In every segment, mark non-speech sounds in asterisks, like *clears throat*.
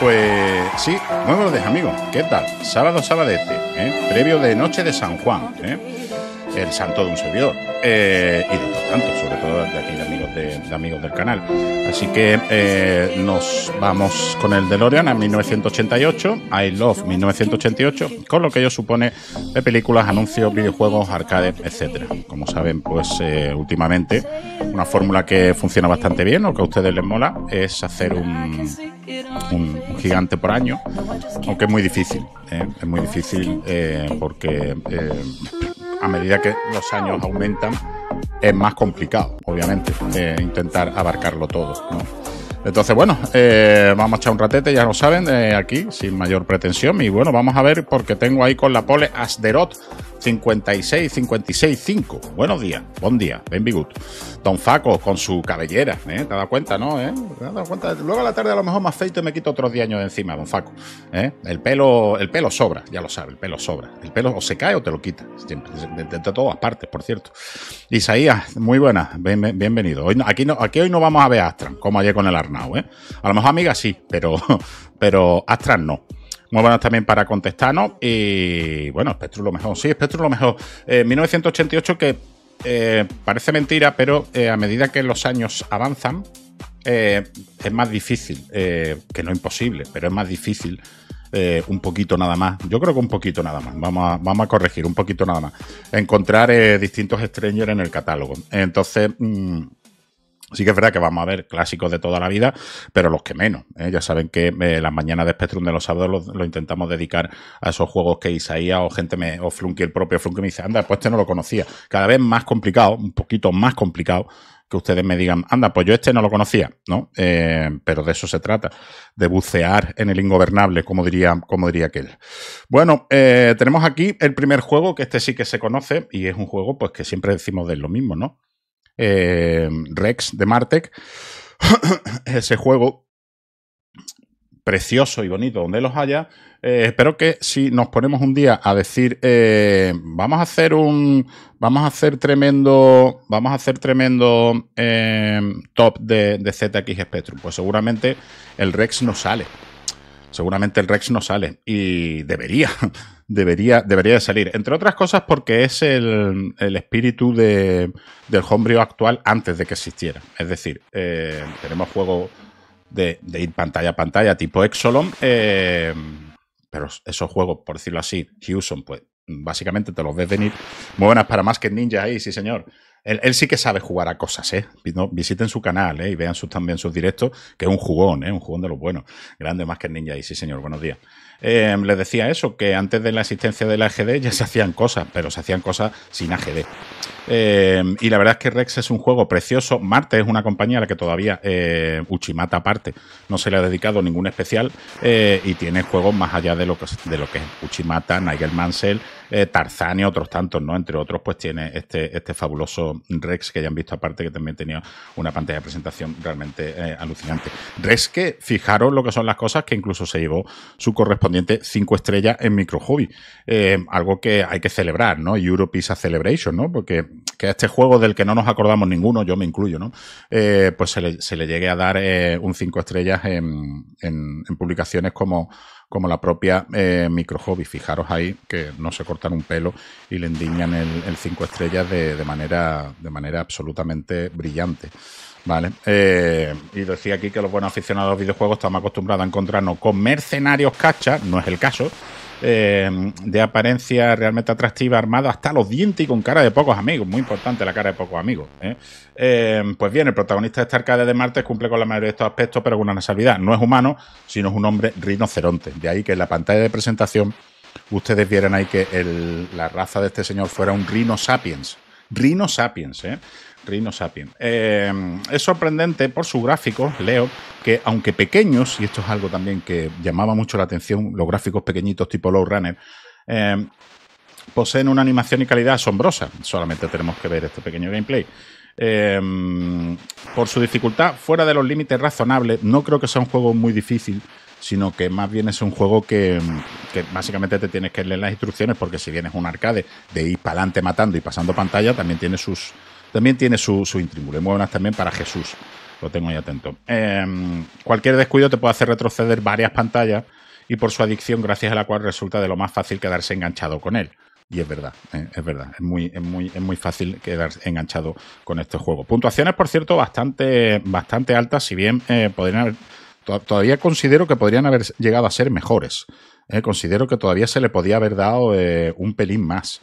Pues sí, muy buenos días amigos, ¿qué tal? Sábado, sábado este, ¿eh? previo de Noche de San Juan, ¿eh? el santo de un servidor. Eh, y de otros tantos, sobre todo de aquí de amigos, de, amigos del canal. Así que eh, nos vamos con el DeLorean a 1988, I Love 1988, con lo que ello supone de películas, anuncios, videojuegos, arcades, etc. Como saben, pues eh, últimamente una fórmula que funciona bastante bien o que a ustedes les mola es hacer un gigante por año, aunque es muy difícil, es muy difícil porque a medida que los años aumentan, es más complicado, obviamente, eh, intentar abarcarlo todo. Entonces, bueno, eh, vamos a echar un ratete, ya lo saben, eh, aquí, sin mayor pretensión. Y bueno, vamos a ver, porque tengo ahí con la pole Asderot 56 56 5. Buenos días, buen día, Bigut Don Faco con su cabellera, ¿eh? ¿Te has cuenta, no? Eh? ¿Te cuenta? Luego a la tarde a lo mejor más feito y me quito otros 10 años de encima, Don Faco. ¿eh? El pelo el pelo sobra, ya lo sabe, el pelo sobra. El pelo o se cae o te lo quita, de, todas partes, por cierto. Isaías, muy buena, bienvenido. aquí, aquí hoy no vamos a ver a Astran, como ayer con el Arnau, ¿eh? A lo mejor amiga sí, pero, *laughs* pero Astran no muy buenas también para contestarnos. Y bueno, Spectrum lo mejor, sí, Spectrum lo mejor. 1988 eh, que eh, parece mentira, pero eh, a medida que los años avanzan, es más difícil, que no imposible, pero es más difícil. un poquito nada más, yo creo que un poquito nada más, vamos a, vamos a corregir, un poquito nada más, encontrar distintos strangers en el catálogo. Entonces, mm, Sí que es verdad que vamos a ver clásicos de toda la vida, pero los que menos. ¿eh? Ya saben que eh, las mañanas de Spectrum de los sábados lo, intentamos dedicar a esos juegos que Isaías o gente me, o Flunky, el propio Flunky me dice, anda, pues este no lo conocía. Cada vez más complicado, un poquito más complicado que ustedes me digan, anda, pues yo este no lo conocía, ¿no? Eh, pero de eso se trata, de bucear en el ingobernable, como diría, como diría aquel. Bueno, tenemos aquí el primer juego, que este sí que se conoce, y es un juego pues que siempre decimos de lo mismo, ¿no? Eh, Rex de Martek *coughs* Ese juego precioso y bonito donde los haya. Eh, espero que si nos ponemos un día a decir eh, vamos a hacer un vamos a hacer tremendo vamos a hacer tremendo top de, de, ZX Spectrum, pues seguramente el Rex no sale. Seguramente el Rex no sale y debería. *laughs* debería, debería de salir. Entre otras cosas porque es el, espíritu de, del homebrew actual antes de que existiera. Es decir, eh, tenemos juegos de, ir pantalla a pantalla tipo Exolon. Eh, pero esos juegos, por decirlo así, Houston, pues básicamente te los ves venir. Muy buenas para más que Ninja ahí, sí señor. Él, sí que sabe jugar a cosas, ¿eh? Visiten su canal ¿eh? y vean también sus directos, que es un jugón, ¿eh? Un jugón de los buenos. Grande más que el ninja. Y sí, señor, buenos días. Em, les decía eso, que antes de la existencia del AGD ya se hacían cosas, pero se hacían cosas sin AGD. Eh, y la verdad es que Rex es un juego precioso. Marte es una compañía a la que todavía eh, Uchimata aparte no se le ha dedicado ningún especial eh, y tiene juegos más allá de lo que, de lo que es Uchimata, Nigel Mansell, Tarzan y otros tantos, ¿no? Entre otros, pues tiene este, este fabuloso Rex que ya han visto aparte que también tenía una pantalla de presentación realmente alucinante. Rex que fijaros lo que son las cosas que incluso se llevó su correspondiente 5 estrellas en microhobby algo que hay que celebrar, ¿no? Europe is celebration, ¿no? Porque que a este juego del que no nos acordamos ninguno, yo me incluyo, ¿no? Eh, pues se le, llegue a dar eh, un 5 estrellas en, en, publicaciones como, como la propia eh, Micro Hobby... Fijaros ahí que no se cortan un pelo y le endiñan el 5 estrellas de, manera, de manera absolutamente brillante. Vale. y decía aquí que los buenos aficionados a los videojuegos estamos acostumbrados a encontrarnos con mercenarios cachas, no es el caso, eh, de apariencia realmente atractiva, armada hasta los dientes y con cara de pocos amigos. Muy importante la cara de pocos amigos. ¿eh? Eh, pues bien, el protagonista de esta arcade de Marte cumple con la mayoría de estos aspectos, pero con una salvedad. No es humano, sino es un hombre rinoceronte. De ahí que en la pantalla de presentación ustedes vieran ahí que la raza de este señor fuera un Rhino sapiens. sapiens, ¿eh? Rhino Sapien. Eh, es sorprendente por su gráfico, Leo, que aunque pequeños, y esto es algo también que llamaba mucho la atención, los gráficos pequeñitos tipo Low Runner, eh, poseen una animación y calidad asombrosa. Solamente tenemos que ver este pequeño gameplay. Eh, por su dificultad, fuera de los límites razonables, no creo que sea un juego muy difícil, sino que más bien es un juego que, básicamente te tienes que leer las instrucciones, porque si vienes un arcade de ir para adelante matando y pasando pantalla, también tiene sus, también tiene su, su intríngulo. buenas también para Jesús. Lo tengo ahí atento. Em, cualquier descuido te puede hacer retroceder varias pantallas y por su adicción, gracias a la cual resulta de lo más fácil quedarse enganchado con él. Y es verdad, eh, es verdad, es muy, muy, muy fácil quedarse enganchado con este juego. Puntuaciones, por cierto, bastante, bastante altas, si bien eh, podrían haber, todavía considero que podrían haber llegado a ser mejores. Eh. considero que todavía se le podía haber dado un pelín más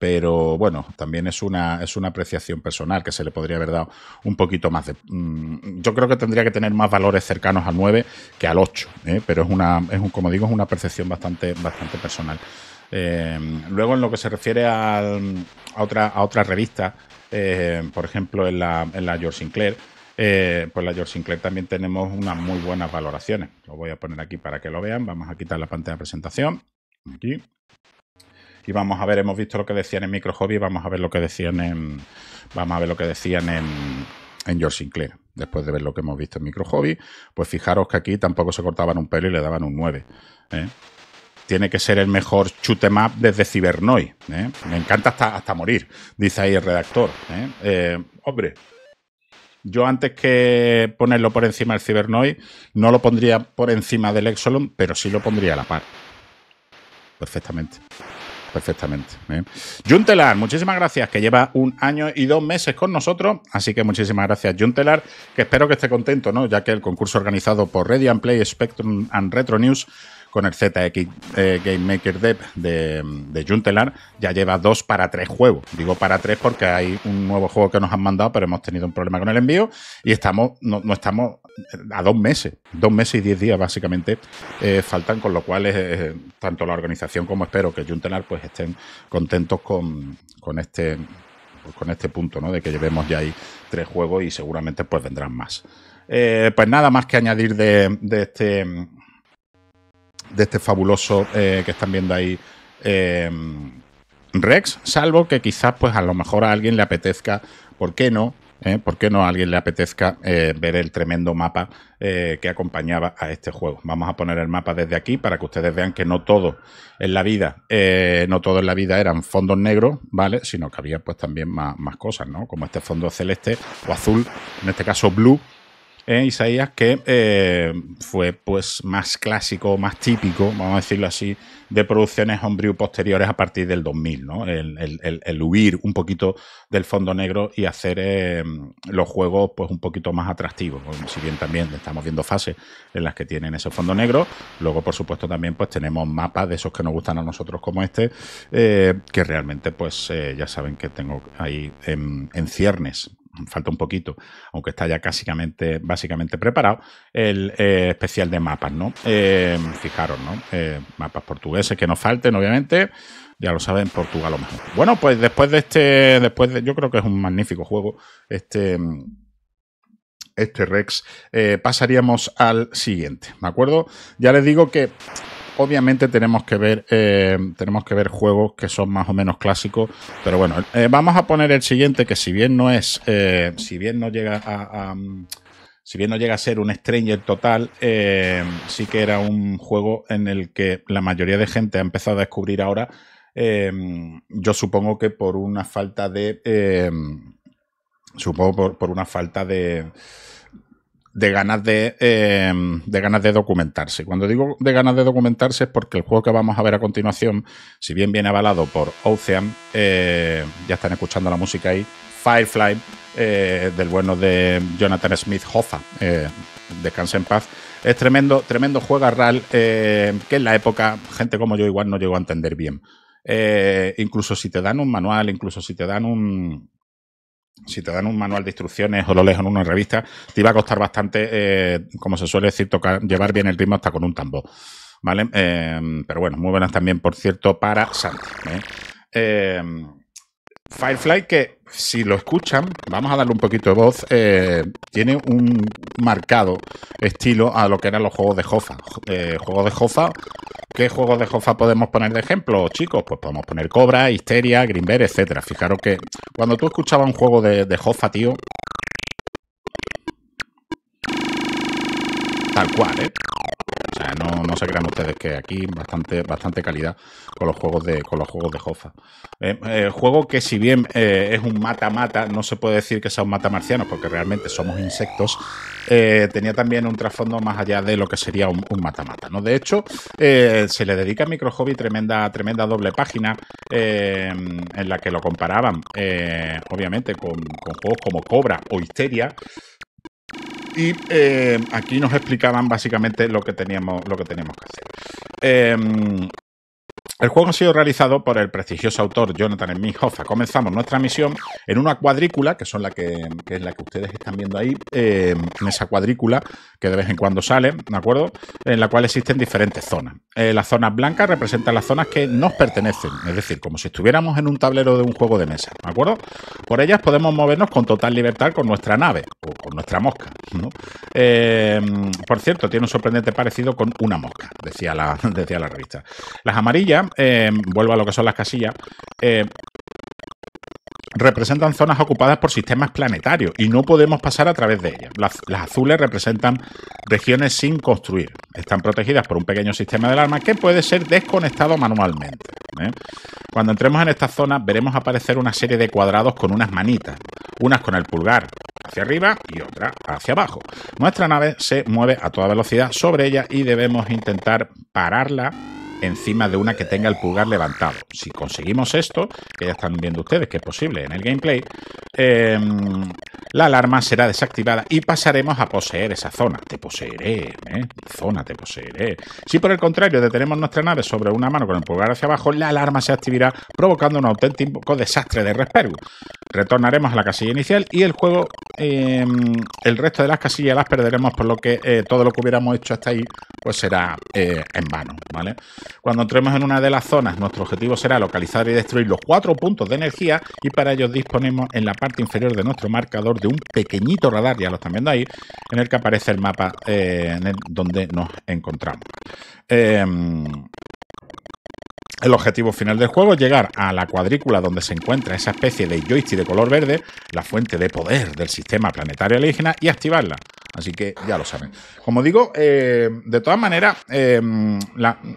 pero bueno, también es una, es una apreciación personal que se le podría haber dado un poquito más de... Mm, yo creo que tendría que tener más valores cercanos al 9 que al 8, ¿eh? pero es una, es un, como digo, es una percepción bastante, bastante personal. Eh, luego, en lo que se refiere a, otra, a otra revista, eh, por ejemplo, en la, en George Sinclair, pues la George Sinclair también tenemos unas muy buenas valoraciones. Lo voy a poner aquí para que lo vean. Vamos a quitar la pantalla de presentación. Aquí y vamos a ver, hemos visto lo que decían en Micro Hobby, vamos a ver lo que decían en vamos a ver lo que decían en, en George Sinclair. Después de ver lo que hemos visto en Micro Hobby, pues fijaros que aquí tampoco se cortaban un pelo y le daban un 9. ¿eh? tiene que ser el mejor chute map... desde Cibernoi. ¿eh? Me encanta hasta, morir, dice ahí el redactor. ¿eh? hombre, yo antes que ponerlo por encima del Cibernoi, no lo pondría por encima del Exolon, pero sí lo pondría a la par. Perfectamente perfectamente. Juntelar, muchísimas gracias, que lleva un año y dos meses con nosotros, así que muchísimas gracias, Juntelar, que espero que esté contento, ¿no? Ya que el concurso organizado por Ready Play, Spectrum and Retro News con el ZX eh, Game Maker Dev de, de Juntelar, ya lleva dos para tres juegos. Digo para tres porque hay un nuevo juego que nos han mandado, pero hemos tenido un problema con el envío y estamos, no, estamos eh, a dos meses, dos meses y diez días básicamente eh, faltan, con lo cual tanto la organización como espero que Juntelar pues estén contentos con, este con este punto, ¿no? De que llevemos ya ahí tres juegos y seguramente pues vendrán más. pues nada más que añadir de, este, de este fabuloso eh, que están viendo ahí eh, Rex, salvo que quizás pues a lo mejor a alguien le apetezca, ¿por qué no? ¿Eh? ¿Por qué no a alguien le apetezca ver el tremendo mapa que acompañaba a este juego? Vamos a poner el mapa desde aquí para que ustedes vean que no todo en la vida, no todo en la vida eran fondos negros, ¿vale? Sino que había pues también más, más cosas, ¿no? Como este fondo celeste o azul, en este caso blue, Isaías, que eh, fue pues más clásico, más típico, vamos a decirlo así, de producciones homebrew posteriores a partir del 2000, ¿no? El, huir un poquito del fondo negro y hacer eh, los juegos pues un poquito más atractivos, si bien también estamos viendo fases en las que tienen ese fondo negro, luego por supuesto también pues tenemos mapas de esos que nos gustan a nosotros como este, eh, que realmente pues ya saben que tengo ahí en, en ciernes falta un poquito, aunque está ya básicamente, básicamente preparado, el eh, especial de mapas, ¿no? Eh, fijaros, ¿no? Eh, mapas portugueses que nos falten, obviamente. Ya lo saben, Portugal lo mejor. Bueno, pues después de este, después de, yo creo que es un magnífico juego, este, este Rex, pasaríamos al siguiente, me acuerdo? Ya les digo que Obviamente tenemos que ver, eh, tenemos que ver juegos que son más o menos clásicos, pero bueno, eh, vamos a poner el siguiente que si bien no es, eh, si bien no llega a, mm, si bien no llega a ser un Stranger total, sí que era un juego en el que la mayoría de gente ha empezado a descubrir ahora. yo supongo que por una falta de, supongo por una falta de de ganas de, eh, de ganas de documentarse. Cuando digo de ganas de documentarse es porque el juego que vamos a ver a continuación, si bien viene avalado por Ocean, eh, ya están escuchando la música ahí, Firefly, eh, del bueno de Jonathan Smith Hoffa, descanse en paz. Es tremendo, tremendo juego RAL que en la época gente como yo igual no llegó a entender bien. incluso si te dan un manual, incluso si te dan un, si te dan un manual de instrucciones o lo lees en una revista, te iba a costar bastante, eh, como se suele decir, llevar bien el ritmo hasta con un tambor. ¿Vale? Eh, pero bueno, muy buenas también, por cierto, para Santi. ¿eh? Firefly, que si lo escuchan, vamos a darle un poquito de voz, eh, tiene un marcado estilo a lo que eran los juegos de Jofa. Eh, juegos de Jofa, ¿qué juegos de Jofa podemos poner de ejemplo, chicos? Pues podemos poner Cobra, Histeria, Grimber, etcétera. Fijaros que cuando tú escuchabas un juego de, de Jofa, tío. Tal cual, ¿eh? no se crean ustedes que aquí bastante, bastante calidad con los juegos de, con los juegos de Jofa. El eh, eh, juego que si bien eh, es un mata-mata, no se puede decir que sea un mata marciano, porque realmente somos insectos, tenía también un trasfondo más allá de lo que sería un mata-mata. ¿no? De hecho, se le dedica a Micro Hobby tremenda, tremenda doble página en la que lo comparaban, obviamente, con, con juegos como Cobra o Histeria y eh, aquí nos explicaban básicamente lo que teníamos, lo que, teníamos que hacer. Em, el juego ha sido realizado por el prestigioso autor Jonathan Minhofa. Comenzamos nuestra misión en una cuadrícula, que, son la que, es la que ustedes están viendo ahí, eh, en esa cuadrícula que de vez en cuando sale, ¿de acuerdo? En la cual existen diferentes zonas. Eh, las zonas blancas representan las zonas que nos pertenecen, es decir, como si estuviéramos en un tablero de un juego de mesa, ¿de acuerdo? Por ellas podemos movernos con total libertad con nuestra nave o con nuestra mosca, ¿no? Eh, por cierto, tiene un sorprendente parecido con una mosca, decía la, *laughs* decía la revista. Las amarillas Em, vuelvo a lo que son las casillas, em, representan zonas ocupadas por sistemas planetarios y no podemos pasar a través de ellas. Las, azules representan regiones sin construir. Están protegidas por un pequeño sistema de alarma que puede ser desconectado manualmente. ¿eh? Cuando entremos en esta zona veremos aparecer una serie de cuadrados con unas manitas, unas con el pulgar hacia arriba y otra hacia abajo. Nuestra nave se mueve a toda velocidad sobre ella y debemos intentar pararla encima de una que tenga el pulgar levantado. Si conseguimos esto, que ya están viendo ustedes que es posible en el gameplay, em, la alarma será desactivada y pasaremos a poseer esa zona. Te poseeré, ¿eh? Zona, te poseeré. Si por el contrario detenemos nuestra nave sobre una mano con el pulgar hacia abajo, la alarma se activará provocando un auténtico desastre de Resperu. Retornaremos a la casilla inicial y el juego, em, el resto de las casillas las perderemos, por lo que eh, todo lo que hubiéramos hecho hasta ahí, pues será eh, en vano, ¿vale? Cuando entremos en una de las zonas, nuestro objetivo será localizar y destruir los cuatro puntos de energía y para ello disponemos en la parte inferior de nuestro marcador de un pequeñito radar, ya lo están viendo ahí, en el que aparece el mapa eh, donde nos encontramos. Eh, el objetivo final del juego es llegar a la cuadrícula donde se encuentra esa especie de joystick de color verde, la fuente de poder del sistema planetario alienígena, y activarla. Así que ya lo saben. Como digo, eh, de todas maneras, eh,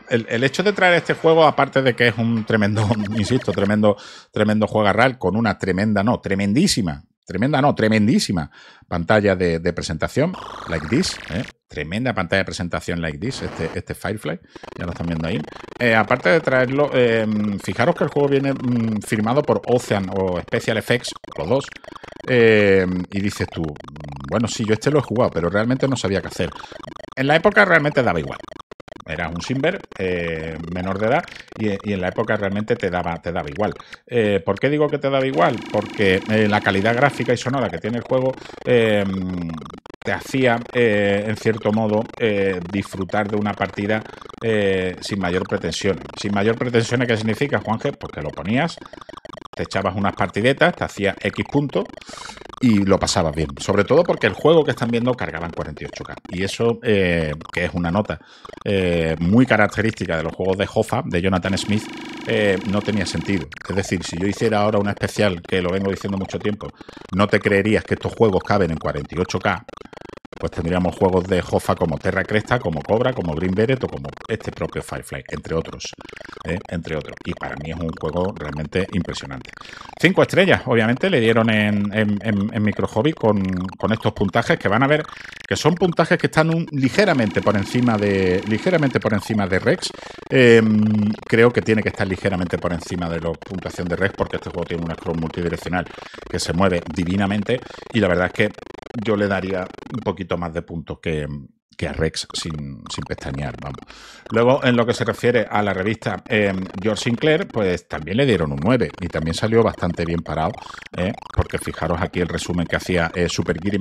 el, hecho de traer este juego, aparte de que es un tremendo, *laughs* insisto, tremendo, tremendo juego arral con una tremenda, no, tremendísima Tremenda, no, tremendísima pantalla de, presentación, like this. ¿eh? Tremenda pantalla de presentación, like this, este, este Firefly. Ya lo están viendo ahí. Eh, aparte de traerlo, em, fijaros que el juego viene mm, firmado por Ocean o Special Effects, los dos. Em, y dices tú, mm, bueno, sí, yo este lo he jugado, pero realmente no sabía qué hacer. En la época realmente daba igual. Era un Simber eh, menor de edad y, en la época realmente te daba, te daba igual. Eh, ¿Por qué digo que te daba igual? Porque eh, la calidad gráfica y sonora que tiene el juego te hacía, eh, en cierto modo, eh, disfrutar de una partida eh, sin mayor pretensión. Sin mayor pretensión, ¿qué significa, Juanje? Pues que lo ponías, te echabas unas partidetas, te hacía X puntos y lo pasabas bien. Sobre todo porque el juego que están viendo cargaba en 48K. Y eso, que es una nota muy característica de los juegos de Hoffa, de Jonathan Smith, no tenía sentido. Es decir, si yo hiciera ahora una especial, que lo vengo diciendo mucho tiempo, no te creerías que estos juegos caben en 48K pues tendríamos juegos de Hoffa como Terra Cresta, como Cobra, como Green Beret o como este propio Firefly, entre otros. ¿eh? Entre otros. Y para mí es un juego realmente impresionante. Cinco estrellas, obviamente, le dieron en, en, Micro Hobby con, estos puntajes que van a ver que son puntajes que están ligeramente por encima de ligeramente por encima de Rex. Em, creo que tiene que estar ligeramente por encima de la puntuación de Rex porque este juego tiene una scroll multidireccional que se mueve divinamente y la verdad es que yo le daría un poquito más de puntos que, que a Rex sin, sin, pestañear, vamos. Luego, en lo que se refiere a la revista eh, George Sinclair, pues también le dieron un 9 y también salió bastante bien parado, eh, porque fijaros aquí el resumen que hacía eh, Super Giri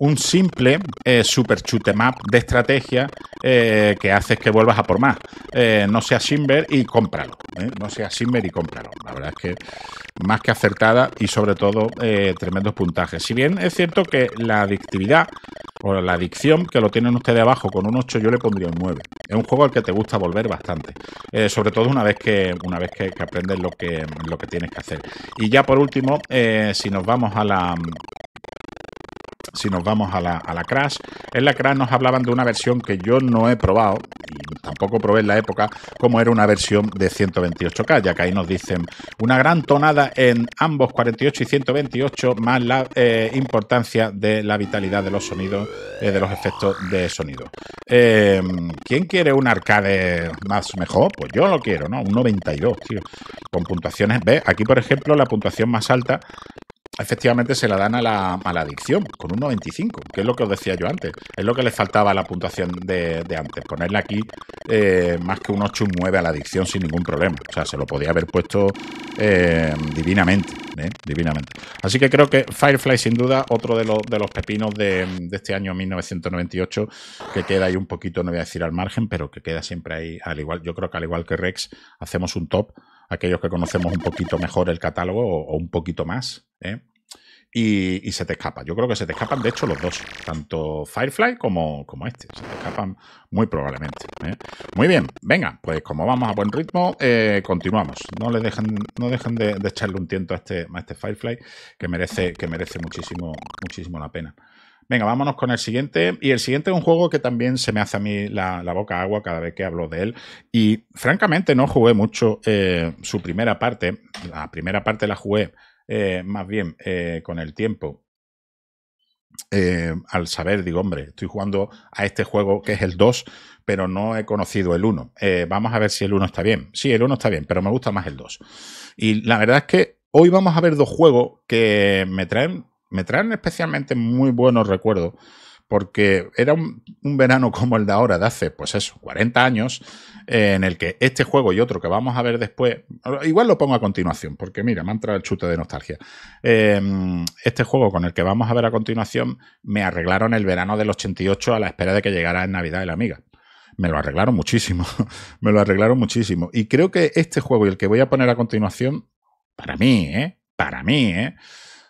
un simple super map em de estrategia que hace que vuelvas a por más. no sea Simber y cómpralo, no sea Simber y cómpralo. La verdad es que más que acertada y sobre todo tremendos puntajes. Si bien es cierto que la adictividad o la adicción, que lo tienen ustedes abajo con un 8, yo le pondría un 9. Es un juego al que te gusta volver bastante. Eh, sobre todo una vez que, una vez que, aprendes lo que, lo que tienes que hacer. Y ya por último, eh, si nos vamos a la, si nos vamos a la, Crash, en la Crash nos hablaban de una versión que yo no he probado, y tampoco probé en la época, como era una versión de 128K, ya que ahí nos dicen una gran tonada en ambos 48 y 128, más la eh, importancia de la vitalidad de los sonidos, eh, de los efectos de sonido. Eh, ¿Quién quiere un arcade más mejor? Pues yo lo quiero, ¿no? Un 92, tío. Con puntuaciones, ve Aquí, por ejemplo, la puntuación más alta efectivamente se la dan a la adicción, con un 95, que es lo que os decía yo antes. Es lo que le faltaba a la puntuación de, antes. Ponerle aquí eh, más que un 8, un 9 a la adicción sin ningún problema. O sea, se lo podía haber puesto eh, divinamente. ¿eh? divinamente. Así que creo que Firefly, sin duda, otro de los, de los pepinos de, este año 1998, que queda ahí un poquito, no voy a decir al margen, pero que queda siempre ahí, al igual, yo creo que al igual que Rex, hacemos un top. Aquellos que conocemos un poquito mejor el catálogo o, un poquito más, y, se te escapa, Yo creo que se te escapan, de hecho, los dos, tanto Firefly como, este. Se te escapan muy probablemente. ¿eh? Muy bien, venga, pues como vamos a buen ritmo, eh, continuamos. No le dejen, no de, echarle un tiento a este, este Firefly, que merece, que merece muchísimo, muchísimo la pena. Venga, vámonos con el siguiente. Y el siguiente es un juego que también se me hace a mí la, boca agua cada vez que hablo de él. Y francamente no jugué mucho eh, su primera parte. La primera parte la jugué eh, más bien eh, con el tiempo, eh, al saber, digo, hombre, estoy jugando a este juego que es el 2, pero no he conocido el 1. vamos a ver si el 1 está bien. Sí, el 1 está bien, pero me gusta más el 2. Y la verdad es que hoy vamos a ver dos juegos que me traen, me traen especialmente muy buenos recuerdos porque era un, verano *laughs* como el de ahora, de hace, pues eso, 40 años, eh, en el que este juego y otro que vamos a ver después, igual lo pongo a continuación, porque mira, me ha entrado el chute de nostalgia. Em, este juego con el que vamos a ver a continuación, me arreglaron el verano del 88 a la espera de que llegara en Navidad el Amiga. Me lo arreglaron muchísimo, *laughs* me lo arreglaron muchísimo. Y creo que este juego y el que voy a poner a continuación, para mí, ¿eh? Para mí, ¿eh?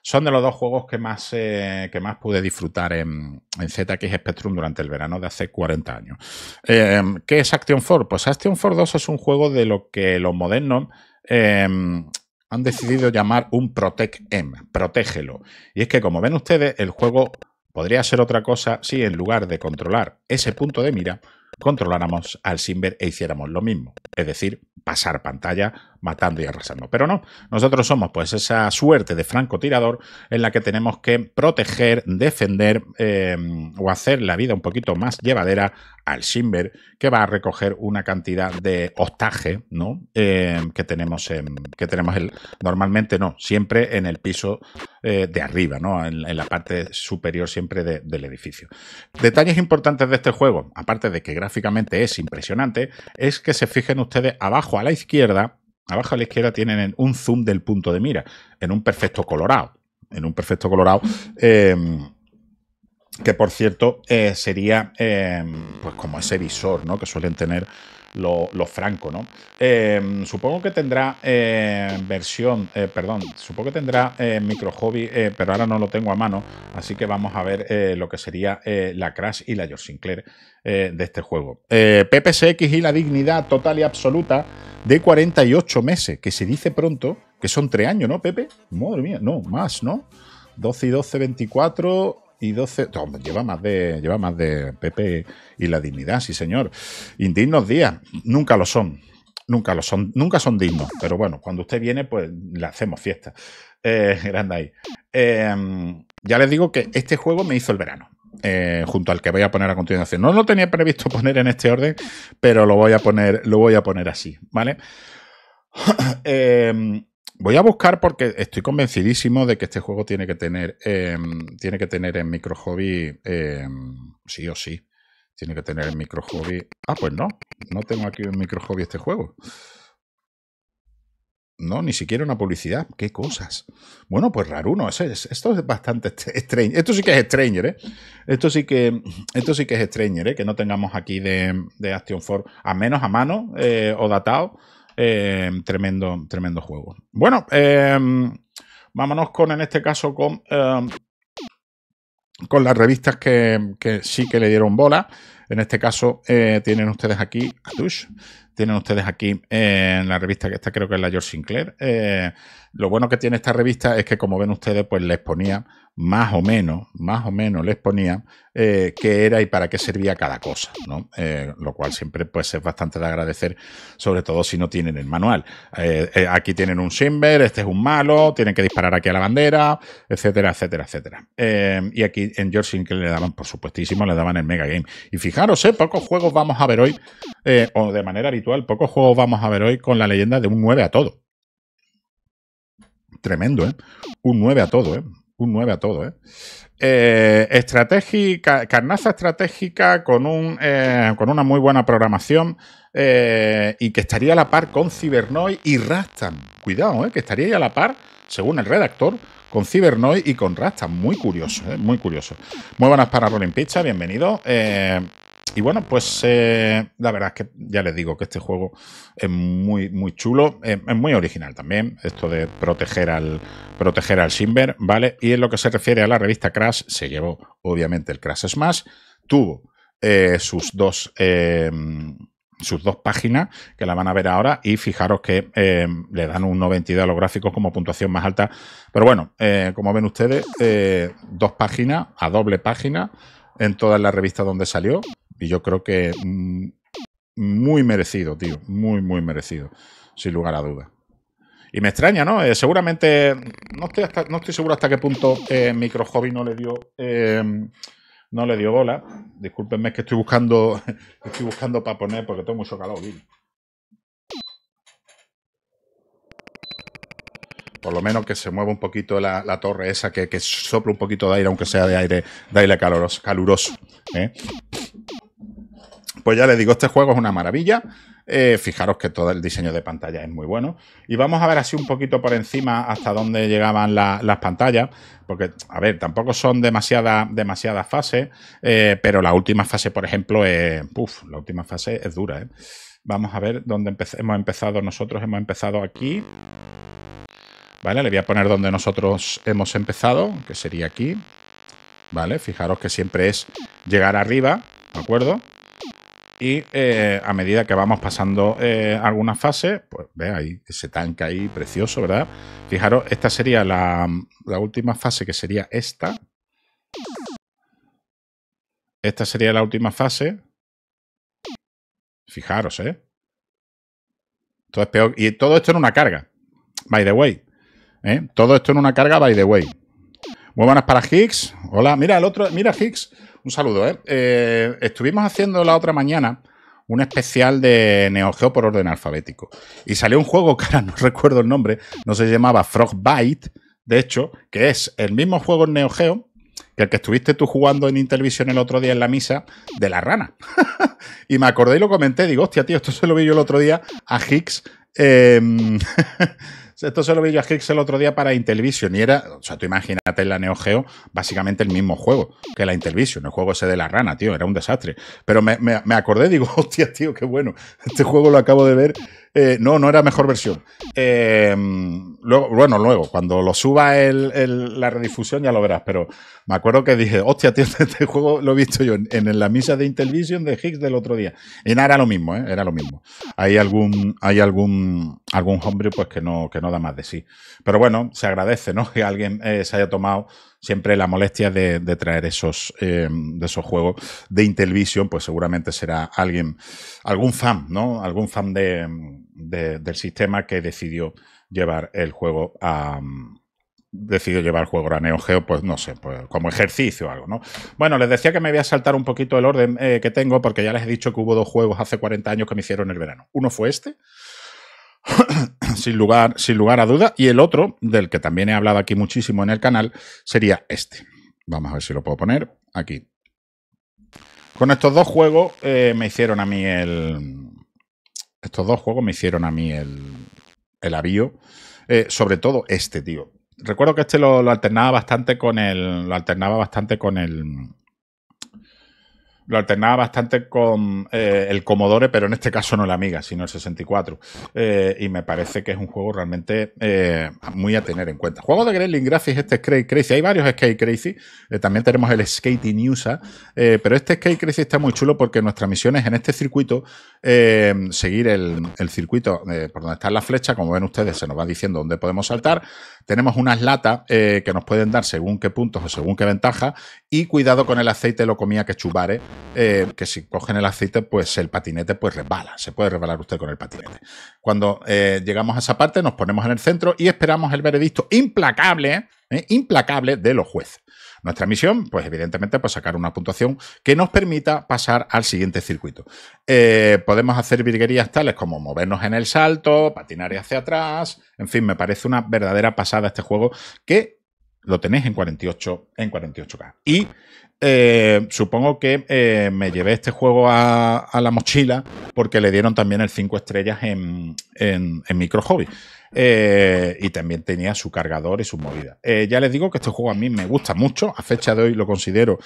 Son de los dos juegos que más, eh, que más pude disfrutar en, ZX Spectrum durante el verano de hace 40 años. Em, ¿Qué es Action 4? Pues Action 4 2 es un juego de lo que los modernos em, han decidido llamar un Protect M, protégelo. Y es que, como ven ustedes, el juego Podría ser otra cosa si en lugar de controlar ese punto de mira, controláramos al Simber e hiciéramos lo mismo, es decir, pasar pantalla matando y arrasando. Pero no, nosotros somos pues esa suerte de francotirador en la que tenemos que proteger, defender eh, o hacer la vida un poquito más llevadera al Shimber, que va a recoger una cantidad de hostaje ¿no? Em, que tenemos, en, que tenemos el, normalmente, no, siempre en el piso eh, de arriba, ¿no? En, la parte superior siempre del edificio. Detalles importantes de este juego, aparte de que gráficamente es impresionante, es que se fijen ustedes abajo a la izquierda, abajo a la izquierda tienen un zoom del punto de mira, en un perfecto colorado. En un perfecto colorado. Em, que por cierto eh, sería em, pues como ese visor ¿no? que suelen tener los francos. ¿no? Em, supongo que tendrá eh, versión, eh, perdón, supongo que tendrá micro hobby, pero ahora no lo tengo a mano, así que vamos a ver lo que sería la Crash y la George Sinclair de este juego. PPSX y la dignidad total y absoluta de 48 meses, que se dice pronto, que son 3 años, ¿no, Pepe? Madre mía, no, más, ¿no? 12 y 12, 24, y 12. lleva más de. Lleva más de Pepe y la dignidad, sí, señor. Indignos días. Nunca lo son. Nunca lo son. Nunca son dignos. Pero bueno, cuando usted viene, pues le hacemos fiesta. Eh, *laughs* grande em, ahí. ya les digo que este juego me hizo el verano. Eh, junto al que voy a poner a continuación. No lo tenía previsto poner en este orden, pero lo voy a poner, lo voy a poner así, ¿vale? eh, *clears throat* Voy a buscar porque estoy convencidísimo de que este juego tiene que tener, em, tiene que tener en micro hobby, em, sí o sí. Tiene que tener en micro hobby. Ah, pues no, no tengo aquí en micro hobby este juego. No, ni siquiera una publicidad. ¿Qué cosas? Bueno, pues raro uno. esto es bastante extraño. Esto sí que es Stranger, ¿eh? Esto sí que, esto sí que es Stranger, ¿eh? Que no tengamos aquí de, de Action 4, a menos a mano eh, o datado. Em, tremendo, tremendo juego. Bueno, em, vámonos con, en este caso, con, em, con las revistas que, que, sí que le dieron bola. En este caso, eh, tienen ustedes aquí, tienen ustedes aquí en la revista que está, creo que es la George Sinclair. Eh, lo bueno que tiene esta revista es que, como ven ustedes, pues les ponía más o menos, más o menos les ponía eh, qué era y para qué servía cada cosa, ¿no? Eh, lo cual siempre pues es bastante de agradecer, sobre todo si no tienen el manual. Eh, aquí tienen un simber este es un malo, tienen que disparar aquí a la bandera, etcétera, etcétera, etcétera. y aquí en George Sinclair le daban, por supuestísimo, le daban el Mega Game. Y fijaros, ¿eh? pocos juegos vamos a ver hoy, o de manera habitual, pocos juegos vamos a ver hoy con la leyenda de un 9 a todo. Tremendo, ¿eh? Un 9 a todo, ¿eh? Un 9 a todo, ¿eh? eh estratégica, carnaza estratégica con, un, eh, con una muy buena programación eh, y que estaría a la par con Cibernoi y Rastan. Cuidado, ¿eh? Que estaría a la par, según el redactor, con Cybernoy y con Rastan. Muy curioso, muy curioso. Muy buenas para en Pizza, bienvenido. Y bueno, pues eh, la verdad es que ya les digo que este juego es muy, muy chulo, eh, es, muy original también, esto de proteger al, proteger al Simber, ¿vale? Y en lo que se refiere a la revista Crash, se llevó obviamente el Crash Smash, tuvo eh, sus dos... sus dos páginas, que la van a ver ahora, y fijaros que le dan un 92 a los gráficos como puntuación más alta. Pero bueno, como ven ustedes, dos páginas, a doble página, en todas las revistas donde salió, y yo creo que mm, muy merecido, tío. Muy, muy merecido. Sin lugar a dudas. Y me extraña, ¿no? Eh, seguramente, no estoy, no estoy seguro hasta qué punto eh, Micro Hobby no le dio... Em, no le dio bola. Discúlpenme que estoy buscando *laughs* estoy buscando para poner porque tengo mucho calor. Por lo menos que se mueva un poquito la, torre esa, que, que sople un poquito de aire, aunque sea de aire, de aire caluroso. caluroso ¿eh? Pues ya les digo, este juego es una maravilla. Eh, fijaros que todo el diseño de pantalla es muy bueno. Y vamos a ver así un poquito por encima hasta dónde llegaban las pantallas. Porque, a ver, tampoco son demasiadas fases. Eh, pero la última fase, por ejemplo, es. ¡Uf! la última fase es dura. ¿eh? Vamos a ver dónde hemos empezado nosotros. Hemos empezado aquí. Vale, le voy a poner donde nosotros hemos empezado, que sería aquí. Vale, fijaros que siempre es llegar arriba, ¿de acuerdo? Y eh, a medida que vamos pasando eh, algunas fases, pues ve ahí ese tanque ahí precioso, ¿verdad? Fijaros, esta sería la, última fase que sería esta. Esta sería la última fase. Fijaros, ¿eh? Todo es peor. Y todo esto en una carga. By the way. ¿eh? Todo esto en una carga, by the way. Muy buenas para Higgs. Hola, mira el otro. Mira Higgs. Un saludo, ¿eh? ¿eh? Estuvimos haciendo la otra mañana un especial de Neo por orden alfabético. Y salió un juego que *laughs* no recuerdo el nombre, no se llamaba Frog Bite, de hecho, que es el mismo juego en Neo Geo que el que estuviste tú jugando en Intelvisión el otro día en la misa de la rana. *laughs* y me acordé y lo comenté, digo, hostia, tío, esto se lo vi yo el otro día a Higgs em, *laughs* Esto se lo vi yo a el otro día para Intellivision y era, o sea, tú imagínate en la Neo Geo, básicamente el mismo juego que la Intellivision, el juego ese de la rana, tío, era un desastre. Pero me, me, me acordé, digo, *laughs* hostia, tío, qué bueno, este juego lo acabo de ver eh, no, no era mejor versión. Eh, luego, bueno, luego, cuando lo suba el, la redifusión ya lo verás, pero me acuerdo que dije, hostia, tío, *laughs* este juego lo he visto yo en, en la misa de Intellivision de Higgs del otro día. Y nada, era lo mismo, ¿eh? era lo mismo. Hay algún, hay algún, algún hombre pues que no, que no da más de sí. Pero bueno, se agradece, ¿no? *laughs* Que alguien se haya tomado siempre la molestia de, traer esos, eh, de esos juegos de Intellivision, pues seguramente será alguien, algún fan, ¿no? Algún fan de, del sistema que decidió llevar el juego a, decidió llevar el juego a Neo Geo, pues no sé, pues como ejercicio o algo, ¿no? Bueno, les decía que me voy a saltar un poquito el orden eh, que tengo, porque ya les he dicho que hubo dos juegos hace 40 años que me hicieron el verano. Uno fue este. *laughs* sin lugar, sin lugar a duda. Y el otro, del que también he hablado aquí muchísimo en el canal, sería este. Vamos a ver si lo puedo poner aquí. Con estos dos juegos eh, me hicieron a mí el... Estos dos juegos me hicieron a mí el, el avío. Eh, sobre todo este, tío. Recuerdo que este lo alternaba bastante con el. Lo alternaba bastante con el lo alternaba bastante con eh, el Commodore, pero en este caso no la Amiga, sino el 64. Eh, y me parece que es un juego realmente eh, muy a tener en cuenta. Juego de Gremlin Graphics, este es Crazy. Hay varios Skate Crazy. también tenemos el Skating USA. pero este Skate Crazy está muy chulo porque nuestra misión es en este circuito seguir el, el circuito por donde está la flecha. Como ven ustedes, se nos va diciendo dónde podemos saltar. Tenemos unas latas eh, que nos pueden dar según qué puntos o según qué ventaja Y cuidado con el aceite lo comía que chubare, eh, que si cogen el aceite, pues el patinete pues resbala. Se puede resbalar usted con el patinete. Cuando eh, llegamos a esa parte, nos ponemos en el centro y esperamos el veredicto implacable, implacable de los jueces. Nuestra misión, pues evidentemente, es pues, sacar una puntuación que nos permita pasar al siguiente circuito. Eh, podemos hacer virguerías tales como movernos en el salto, patinar hacia atrás, en fin, me parece una verdadera pasada este juego que lo tenéis en 48, en 48K. Y eh, supongo que eh, me llevé este juego a, la mochila porque le dieron también el 5 estrellas en, en Micro Hobby. Eh, y también tenía su cargador y su movidas. Eh, ya les digo que este juego a mí me gusta mucho. A fecha de hoy lo considero,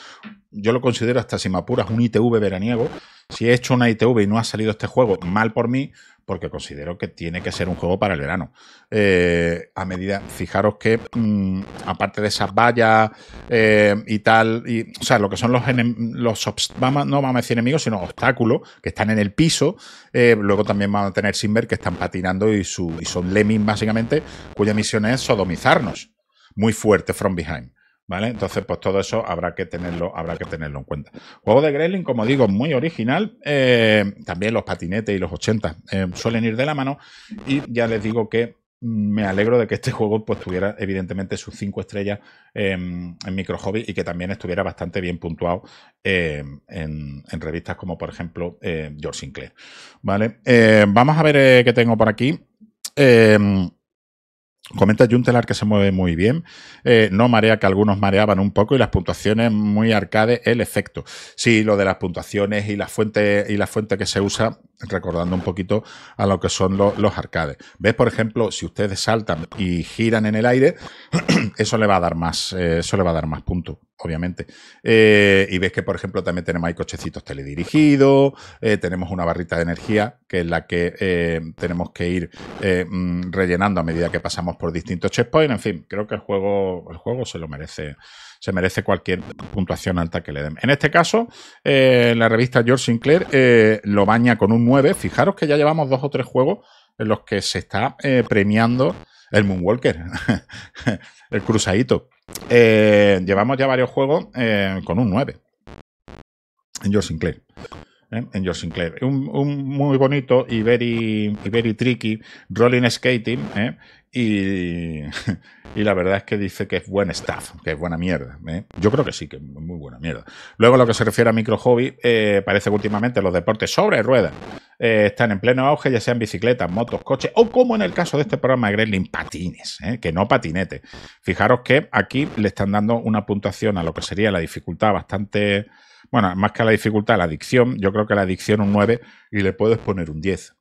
yo lo considero hasta si me apuras un ITV veraniego. Si he hecho una ITV y no ha salido este juego, mal por mí, porque considero que tiene que ser un juego para el verano. Eh, a medida, fijaros que mm, aparte de esas vallas eh, y tal, o sea, lo que son los, los no vamos a decir enemigos, sino obstáculos que están en el piso, eh, luego también van a tener Simber que están patinando y, su, y son lemmings básicamente, cuya misión es sodomizarnos. Muy fuerte, From Behind. ¿Vale? Entonces, pues todo eso habrá que tenerlo, habrá que tenerlo en cuenta. Juego de Gremlin, como digo, muy original. Eh, también los patinetes y los 80 eh, suelen ir de la mano. Y ya les digo que mm, me alegro de que este *laughs* juego pues, tuviera evidentemente sus cinco estrellas en Micro Hobby y que también estuviera bastante bien puntuado eh, en, revistas como por ejemplo George Sinclair. ¿Vale? vamos a ver qué tengo por aquí. Comenta Juntelar que se mueve muy bien, eh, no marea que algunos mareaban un poco y las puntuaciones muy arcade el efecto. Sí, lo de las puntuaciones y la fuente y la fuente que se usa recordando un poquito a lo que son los arcades. ¿Ves, por ejemplo, si ustedes saltan y giran en el aire, *clears throat* eso le va a dar más, eh, eso le va a dar más puntos, obviamente. Eh, y ves que, por ejemplo, también tenemos ahí cochecitos teledirigidos, eh, tenemos una barrita de energía, que es la que tenemos que ir mm, rellenando a medida que pasamos por distintos checkpoints. En fin, creo que el juego, el juego se lo merece se merece cualquier puntuación alta que le den. En este caso, eh, la revista George Sinclair eh, lo baña con un 9. Fijaros que ya llevamos dos o tres juegos en los que se está eh, premiando el Moonwalker, *laughs* el cruzadito. llevamos ya varios juegos con un 9 en George Sinclair. ¿eh? en George Sinclair. Un, muy bonito y very, very tricky Rolling Skating. ¿eh? Y, *laughs* y, la verdad es que dice que es buen staff, que es buena mierda. ¿eh? Yo creo que sí, que es muy buena mierda. Luego, lo que se refiere a micro hobby, parece que últimamente los deportes sobre ruedas están en pleno auge, ya sean bicicletas, motos, coches o como en el caso de este programa de Gremlin, patines, que no patinete. Fijaros que aquí le están dando una puntuación a lo que sería la dificultad bastante bueno, más que la dificultad, la adicción. Yo creo que la adicción un 9 y le puedes poner un 10.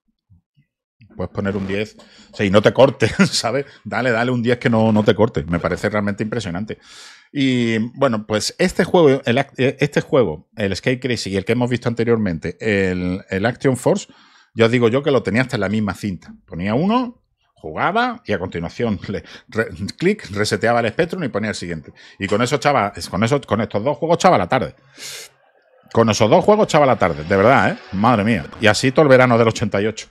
Puedes poner un 10, o y no te cortes, *laughs* ¿sabes? Dale, dale un 10 que no, no te cortes. Me parece realmente impresionante. Y bueno, pues este juego, el, eh, este juego, el Skate Crazy y el que hemos visto anteriormente, el, Action Force, yo digo yo que lo tenía hasta en la misma cinta. Ponía uno, jugaba y a continuación le clic, reseteaba el espectro y ponía el siguiente. Y con eso con eso, con estos dos juegos chava la tarde. Con esos dos juegos chaval la tarde, de verdad, ¿eh? Madre mía. Y así todo el verano del 88.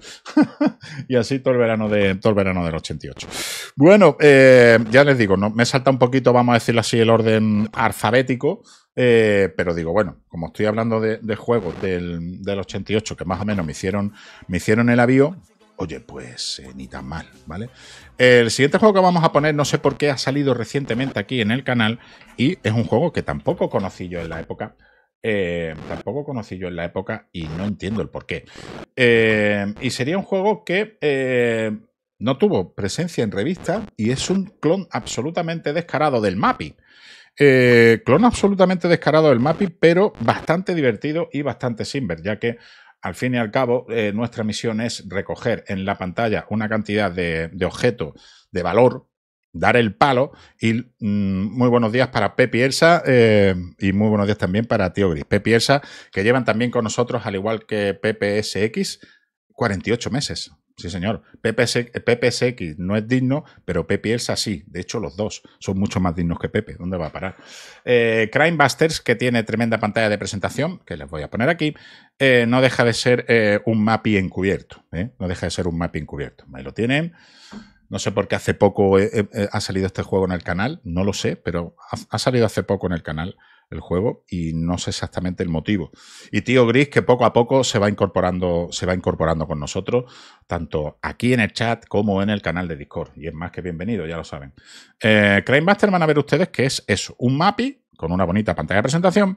*laughs* y así todo el verano, de, todo el verano del 88. Bueno, eh, ya les digo, ¿no? me salta un poquito, vamos a decirlo así, el orden alfabético. Eh, pero digo, bueno, como estoy hablando de, juegos del, 88, que más o menos me hicieron, me hicieron el avión, oye, pues eh, ni tan mal, ¿vale? El siguiente juego que vamos a poner, no sé por qué ha salido recientemente aquí en el canal, y es un juego que tampoco conocí yo en la época, eh, tampoco conocí yo en la época y no entiendo el por qué. Eh, y sería un juego que eh, no tuvo presencia en revista y es un clon absolutamente descarado del MAPI. clon absolutamente descarado del MAPI, pero bastante divertido y bastante simple ya que al fin y al cabo nuestra misión es recoger en la pantalla una cantidad de objetos de valor dar el palo. Y mm, muy buenos días para Pepi Elsa eh, y muy buenos días también para Tío Gris. Pepi Elsa, que llevan también con nosotros, al igual que PPSX, 48 meses. Sí, señor. PPSX eh, no es digno, pero Pepi Elsa sí. De hecho, los dos son mucho más dignos que Pepe. ¿Dónde va a parar? Eh, Crimebusters, que tiene tremenda pantalla de presentación, que les voy a poner aquí, eh, no deja de ser un mapping encubierto. No deja de ser un mapping encubierto. Ahí lo tienen. No sé por qué hace poco ha salido este juego en el canal, no lo sé, pero ha, salido hace poco en el canal el juego y no sé exactamente el motivo. Y Tío Gris que poco a poco se va incorporando, se va incorporando con nosotros, tanto aquí en el chat como en el canal de Discord. Y es más que bienvenido, ya lo saben. Eh, Master van a ver ustedes que es eso, un MAPI con una bonita pantalla de presentación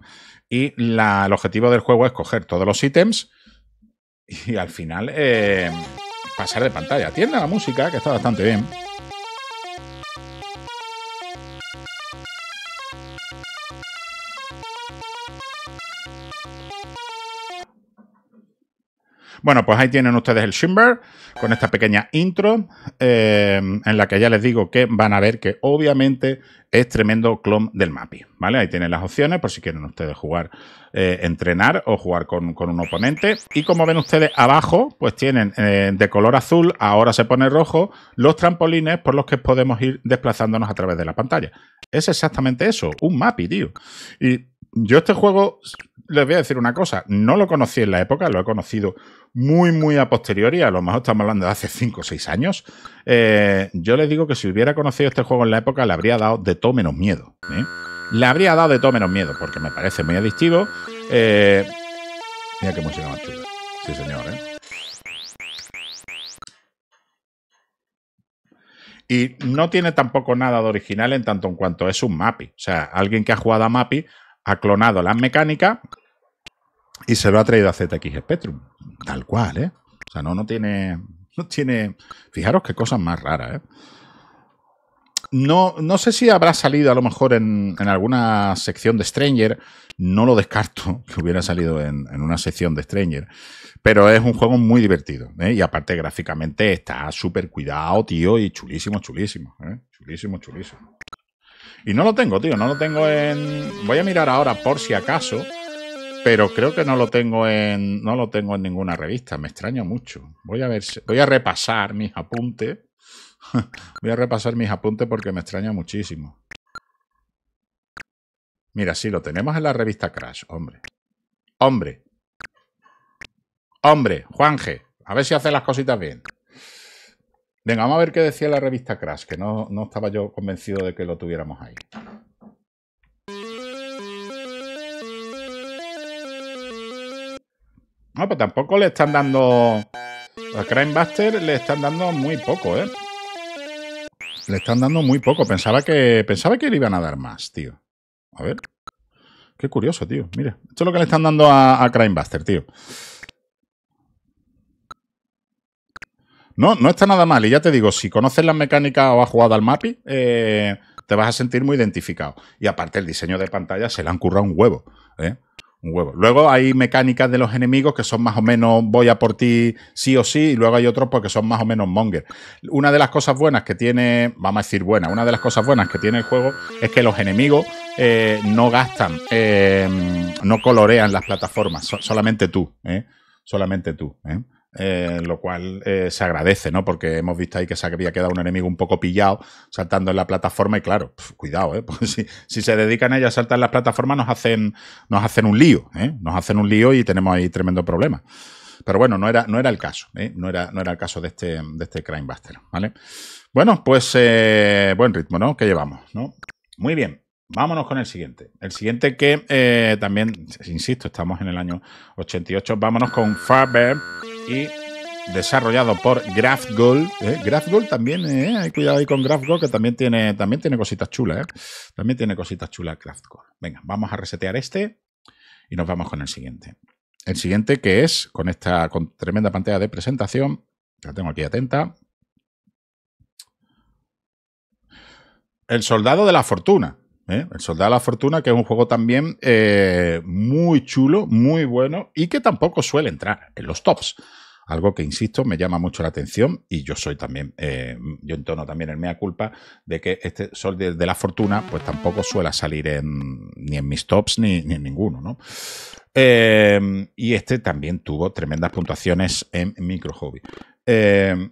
y el objetivo del juego es coger todos los ítems y al final... Eh, pasar de pantalla. a la música, que está bastante bien. Bueno, pues ahí tienen ustedes el Shimmer con esta pequeña intro eh, en la que ya les digo que van a ver que obviamente es tremendo clon del MAPI, ¿vale? Ahí tienen las opciones por si quieren ustedes jugar, eh, entrenar o jugar con, un oponente. Y como ven ustedes abajo, pues tienen eh, de color azul, ahora se pone rojo, los trampolines por los que podemos ir desplazándonos a través de la pantalla. Es exactamente eso, un MAPI, tío. Yo este juego, les voy a decir una cosa, no lo conocí en la época, lo he conocido muy, muy a posteriori, a lo mejor estamos hablando de hace 5 o 6 años. Eh, yo les digo que si hubiera conocido este juego en la época, le habría dado de todo menos miedo. ¿eh? Le habría dado de todo menos miedo, porque me parece muy adictivo. Eh, mira qué música Sí, señor, Y no tiene tampoco nada de original en tanto en cuanto es un MAPI. O sea, alguien que ha jugado a MAPI ha clonado las mecánicas y se lo ha traído a ZX Spectrum. Tal cual, ¿eh? O sea, no, no tiene. No tiene. Fijaros qué cosas más raras, ¿eh? No, no sé si habrá salido a lo mejor en, alguna sección de Stranger. No lo descarto *laughs* que hubiera salido en, en una sección de Stranger. Pero es un juego muy divertido. ¿eh? Y aparte, gráficamente está súper cuidado, tío. Y chulísimo, chulísimo. ¿eh? Chulísimo, chulísimo. Y no lo tengo, tío, no lo tengo en... Voy a mirar ahora por si acaso, pero creo que no lo tengo en, no lo tengo en ninguna revista, me extraña mucho. Voy a, ver, voy a repasar mis apuntes. *laughs* voy a repasar mis apuntes porque me extraña muchísimo. Mira, sí, lo tenemos en la revista Crash, hombre. Hombre. Hombre, Juanje, a ver si hace las cositas bien. Venga, vamos a ver qué decía la revista Crash, que no, estaba yo convencido de que lo tuviéramos ahí. No, ah, pues tampoco le están dando... A Crime Crimebuster le están dando muy poco, ¿eh? Le están dando muy poco. Pensaba que, pensaba que le iban a dar más, tío. A ver. Qué curioso, tío. Mira, esto es lo que le están dando a, a Crimebuster, tío. No, no está nada mal. Y ya te digo, si conoces las mecánicas o has jugado al MAPI, eh, te vas a sentir muy identificado. Y aparte, el diseño de pantalla se le han currado un huevo. ¿eh? Un huevo. Luego hay mecánicas de los enemigos que son más o menos voy a por ti sí o sí, y luego hay otros porque pues son más o menos monger. Una de las cosas buenas que tiene, vamos a decir buena, una de las cosas buenas que tiene el juego es que los enemigos eh, no gastan, eh, no colorean las plataformas, solamente tú, ¿eh? solamente tú. ¿eh? Eh, lo cual eh, se agradece, ¿no? Porque hemos visto ahí que se había quedado un enemigo un poco pillado saltando en la plataforma y claro, cuidado, ¿eh? *laughs* si, se dedican a ella a saltar en las plataformas nos hacen, nos hacen un lío, ¿eh? Nos hacen un lío y tenemos ahí tremendo problema. Pero bueno, no era, no era el caso, ¿eh? no, era, no era el caso de este, de este Crimebuster, ¿vale? Bueno, pues eh, buen ritmo, ¿no? Que llevamos, Muy bien. Vámonos con el siguiente. El siguiente que también, insisto, estamos en el año 88. Vámonos con Faber y desarrollado por GraphGold. ¿eh? GraphGold también, ¿eh? hay cuidado ahí con GraphGold, que también tiene, también tiene cositas chulas. ¿eh? También tiene cositas chulas GraphGold. Venga, vamos a resetear este y nos vamos con el siguiente. El siguiente que es, con esta tremenda pantalla de presentación, la tengo aquí atenta. El soldado de la fortuna. ¿eh? El Soldado de la Fortuna, que es un juego también eh, muy chulo, muy bueno y que tampoco suele entrar en los tops. Algo que, insisto, me llama mucho la atención y yo soy también, eh, yo entono también en mea culpa de que este Soldado de, la Fortuna pues tampoco suele salir en, ni en mis tops ni, en ninguno, ¿no? Em, y este también tuvo tremendas puntuaciones en Micro Hobby. Em,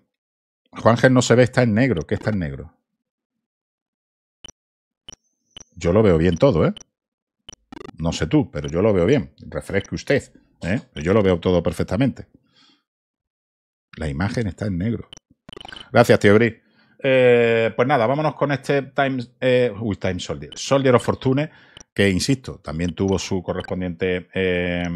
Juan no se ve, está en negro. ¿Qué está en negro? Yo lo veo bien todo, ¿eh? No sé tú, pero yo lo veo bien. Refresque usted, ¿eh? yo lo veo todo perfectamente. La imagen está en negro. Gracias, tío eh, pues nada, vámonos con este Time, eh, uy, Time Soldier. Soldier of Fortune, que insisto, también tuvo su correspondiente eh,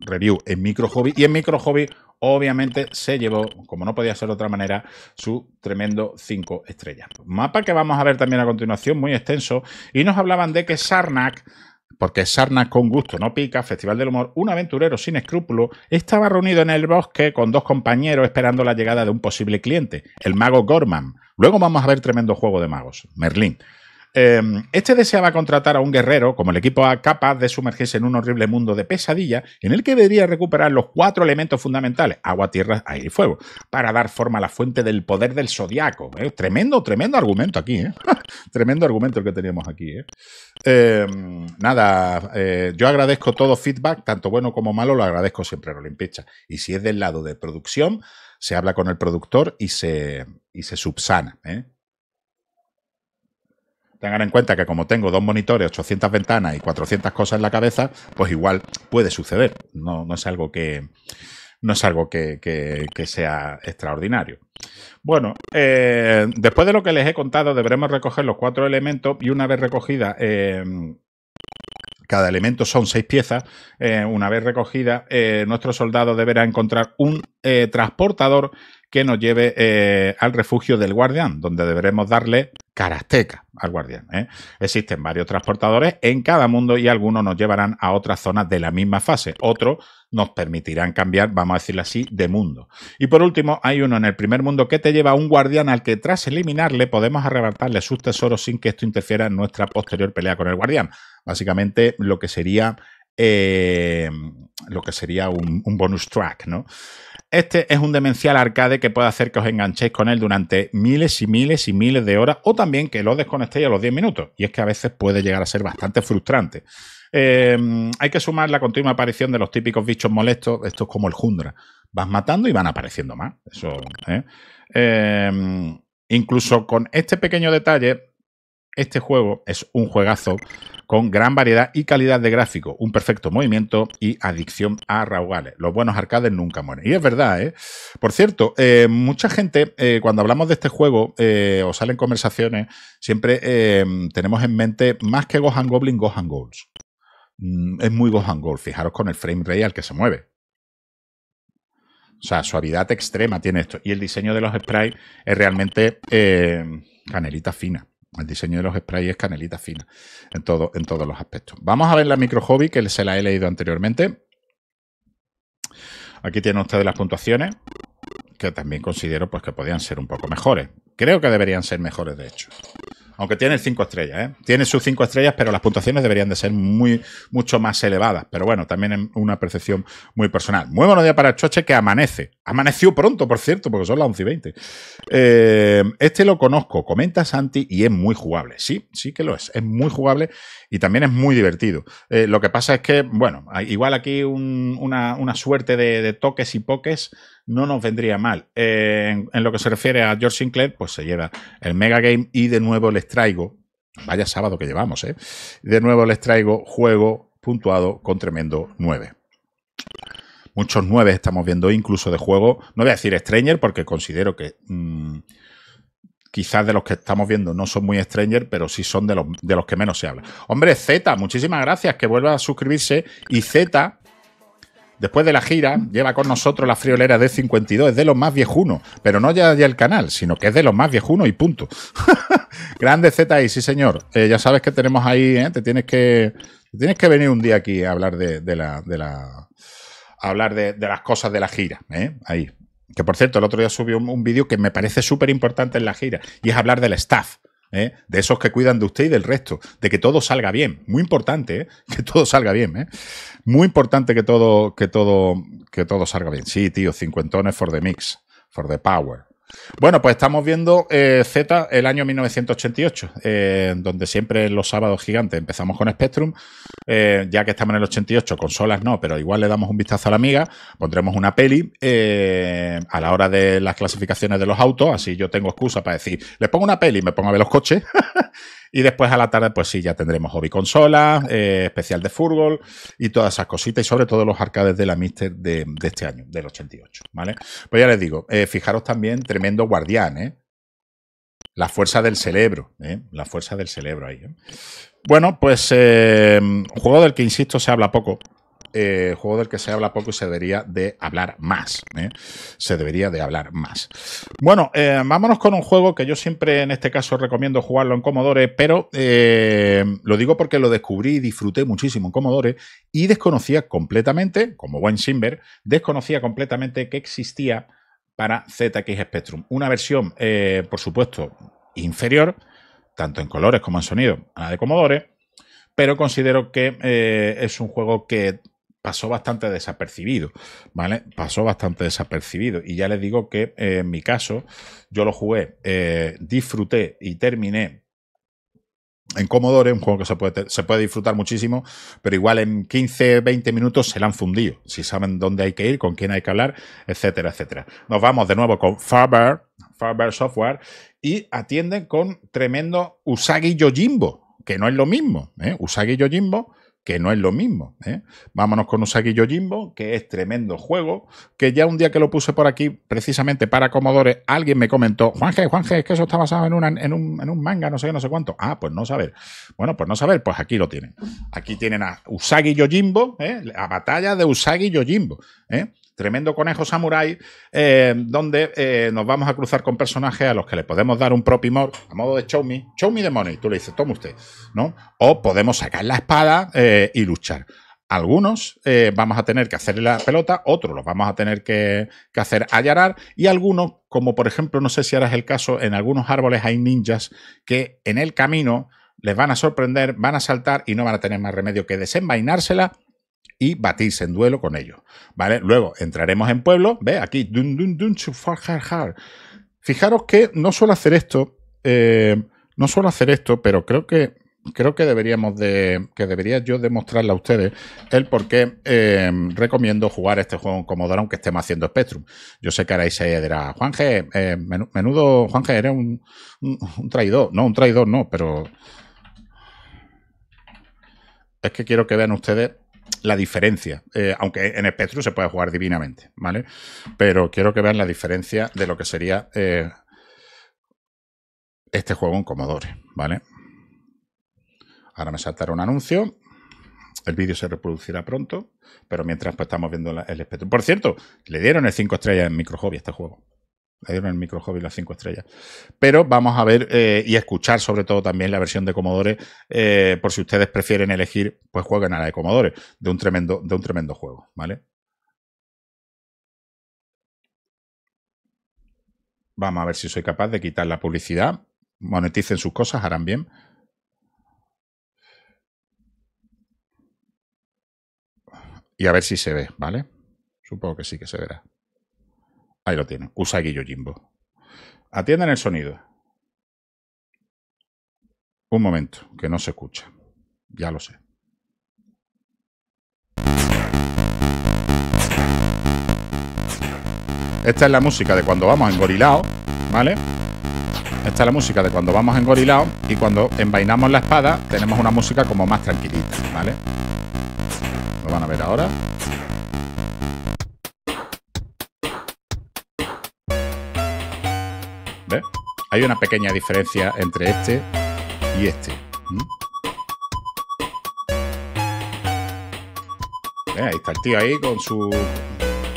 review en Micro Hobby. Y en Micro Hobby obviamente se llevó, como no podía ser de otra manera, su tremendo 5 estrellas. Mapa que vamos a ver también a continuación, muy extenso, y nos hablaban de que Sarnak porque Sarnak con gusto no pica, Festival del Humor, un aventurero sin escrúpulo, estaba reunido en el bosque con dos compañeros esperando la llegada de un posible cliente, el mago Gorman. Luego vamos a ver tremendo juego de magos, Merlín. Em, este deseaba contratar a un guerrero como el equipo capaz de sumergirse en un horrible mundo de pesadilla en el que debería recuperar los cuatro elementos fundamentales, agua, tierra, aire y fuego, para dar forma a la fuente del poder del zodiaco. ¿eh? Tremendo, tremendo argumento aquí. ¿eh? *laughs* tremendo argumento el que teníamos aquí. ¿eh? Em, nada, yo agradezco todo feedback, tanto bueno como malo, lo agradezco siempre a Olimpicha. Y si es del lado de producción, se habla con el productor y se, y se subsana. Tengan en cuenta que como tengo dos monitores, 800 ventanas y 400 cosas en la cabeza, pues igual puede suceder. No, es algo que no es algo que, sea extraordinario. Bueno, eh, después de lo que les he contado, deberemos recoger los cuatro elementos y una vez recogida em, cada elemento son seis piezas. Eh, una vez recogida, eh, nuestro soldado deberá encontrar un transportador que nos lleve eh, al refugio del guardián, donde deberemos darle carasteca al guardián. ¿eh? Existen varios transportadores en cada mundo y algunos nos llevarán a otras zonas de la misma fase. Otros nos permitirán cambiar, vamos a decirlo así, de mundo. Y por último, hay uno en el primer mundo que te lleva a un guardián al que tras eliminarle podemos arrebatarle sus tesoros sin que esto interfiera en nuestra posterior pelea con el guardián. Básicamente lo que sería eh, lo que sería un, un, bonus track, ¿no? Este es un demencial arcade que puede hacer que os enganchéis con él durante miles y miles y miles de horas o también que lo desconectéis a los 10 minutos. Y es que a veces puede llegar a ser bastante frustrante. Eh, hay que sumar la continua aparición de los típicos bichos molestos, es como el Jundra. Vas matando y van apareciendo más. Eso, ¿eh? Eh, incluso con este pequeño detalle, este juego es un juegazo con gran variedad y calidad de gráfico, un perfecto movimiento y adicción a raugales. Los buenos arcades nunca mueren. Y es verdad, ¿eh? Por cierto, eh, mucha gente, eh, cuando hablamos de este juego eh, o salen conversaciones, siempre tenemos en mente más que Gohan Goblin, Gohan Goals. Mm, es muy Gohan Goals, fijaros con el frame rate al que se mueve. O sea, suavidad extrema tiene esto. Y el diseño de los sprites es realmente canelita fina. El diseño de los sprays es canelita fina en, todo, en todos los aspectos. Vamos a ver la micro hobby que se la he leído anteriormente. Aquí tienen ustedes las puntuaciones, que también considero pues, que podían ser un poco mejores. Creo que deberían ser mejores, de hecho. Aunque tiene cinco estrellas, ¿eh? Tiene sus cinco estrellas, pero las puntuaciones deberían de ser muy, mucho más elevadas. Pero bueno, también es una percepción muy personal. Muy buenos días para el Choche que amanece. Amaneció pronto, por cierto, porque son las 11 y 20. Eh, este lo conozco, comenta Santi, y es muy jugable. Sí, sí que lo es. Es muy jugable y también es muy divertido. Eh, lo que pasa es que, bueno, igual aquí una, suerte de, de toques y poques no nos vendría mal. Eh, en, lo que se refiere a George Sinclair, pues se lleva el Mega Game y de nuevo les traigo, vaya sábado que llevamos, ¿eh? De nuevo les traigo juego puntuado con tremendo 9 muchos 9 estamos viendo incluso de juego. No voy a decir Stranger porque considero que mm, quizás de los que estamos viendo no son muy Stranger, pero sí son de los, de los que menos se habla. Hombre, Z, muchísimas gracias que vuelva a suscribirse. Y Z, Después de la gira, lleva con nosotros la friolera de 52, es de los más viejunos, pero no ya, ya el canal, sino que es de los más viejunos y punto. *laughs* Grande Z ahí, sí señor. Eh, ya sabes que tenemos ahí, ¿eh? te tienes que tienes que venir un día aquí a hablar de, de la, de la hablar de, las cosas de la gira, ¿eh? ahí. Que por cierto, el otro día subió un, vídeo que me parece súper importante en la gira y es hablar del staff. ¿Eh? de esos que cuidan de usted y del resto, de que todo salga bien. Muy importante, ¿eh? *laughs* que todo salga bien. ¿eh? Muy importante que todo, que todo, que todo salga bien. Sí, tío, cincuentones for the mix, for the power. Bueno, pues estamos viendo eh, Z el año 1988, eh, donde siempre los sábados gigantes empezamos con Spectrum. Eh, ya que estamos en el 88, consolas no, pero igual le damos un vistazo a la amiga, pondremos una peli a la hora de las clasificaciones de los autos, así yo tengo excusa para decir, le pongo una peli y me pongo a ver los coches. *laughs* Y después a la tarde, pues sí, ya tendremos hobby consola, eh, especial de fútbol y todas esas cositas. Y sobre todo los arcades de la Mister de, este año, del 88. ¿Vale? Pues ya les digo, eh, fijaros también, tremendo guardián, ¿eh? La fuerza del cerebro, ¿eh? La fuerza del cerebro ahí. ¿eh? Bueno, pues juego del que, insisto, se habla poco, eh, juego del que se habla poco y se debería de hablar más. ¿eh? Se debería de hablar más. Bueno, eh, vámonos con un juego que yo siempre en este caso recomiendo jugarlo en Commodore, pero lo digo porque lo descubrí y disfruté muchísimo en Commodore y desconocía completamente, como buen Simber, desconocía completamente que existía para ZX Spectrum. Una versión, por supuesto, inferior, tanto en colores como en sonido, a la de Commodore, pero considero que es un juego que pasó bastante desapercibido, ¿vale? Pasó bastante desapercibido. Y ya les digo que eh, en mi caso, yo lo jugué, eh, disfruté y terminé en Commodore, un juego que se puede, disfrutar muchísimo, pero igual en 15, 20 minutos se la han fundido, si saben dónde hay que ir, con quién hay que hablar, etcétera, etcétera. Nos vamos de nuevo con Farber, Farber Software, y atienden con tremendo Usagi Yojimbo, que no es lo mismo, ¿eh? Usagi Yojimbo que no es lo mismo. ¿eh? Vámonos con Usagi Yojimbo, que es tremendo juego, que ya un día que lo puse por aquí, precisamente para Comodores, alguien me comentó, Juanje, Juanje, es que eso está basado en, en, un, manga, no sé no sé cuánto. Ah, pues no saber. Bueno, pues no saber, pues aquí lo tienen. Aquí tienen a Usagi Yojimbo, ¿eh? la batalla de Usagi Yojimbo. ¿eh? Tremendo Conejo Samurai, eh, donde eh, nos vamos a cruzar con personajes a los que le podemos dar un propimor a modo de show me, show me the money, tú le dices, toma usted, ¿no? O podemos sacar la espada eh, y luchar. Algunos vamos a tener que hacerle la pelota, otros los vamos a tener que, que hacer allarar y algunos, como por ejemplo, no sé si ahora el caso, en algunos árboles hay ninjas que en el camino les van a sorprender, van a saltar y no van a tener más remedio que desenvainársela y batirse en duelo con ellos. ¿Vale? Luego entraremos en pueblo. Ve aquí. Fijaros que no suelo hacer esto. Eh, no suelo hacer esto, pero creo que. Creo que deberíamos de. que debería yo demostrarle a ustedes el por qué eh, recomiendo jugar este juego en Commodore aunque estemos haciendo Spectrum. Yo sé que ahora se dirá, Juan eh, menudo, Juanje, eres un traidor. No, un traidor no, pero. Es que quiero que vean ustedes la diferencia, eh, aunque en Spectrum se puede jugar divinamente, ¿vale? Pero quiero que vean la diferencia de lo que sería eh, este juego en Commodore, ¿vale? Ahora me saltará un anuncio. El vídeo se reproducirá pronto, pero mientras pues, estamos viendo el espectro. Por cierto, le dieron el 5 estrellas en Micro a este juego. Le dieron el micro hobby las cinco estrellas. Pero vamos a ver eh, y escuchar sobre todo también la versión de Comodores. Eh, por si ustedes prefieren elegir, pues jueguen a la de Comodores. de un tremendo, de un tremendo juego, ¿vale? Vamos a ver si soy capaz de quitar la publicidad. Moneticen sus cosas, harán bien. Y a ver si se ve, ¿vale? Supongo que sí que se verá. Ahí lo tienen, Usagi Yojimbo. Atienden el sonido. Un momento, que no se escucha. Ya lo sé. Esta es la música de cuando vamos en gorilao, ¿vale? Esta es la música de cuando vamos en gorilao y cuando envainamos la espada tenemos una música como más tranquilita, ¿vale? Lo van a ver ahora. Hay una pequeña diferencia entre este y este. Eh, ahí está el tío ahí con su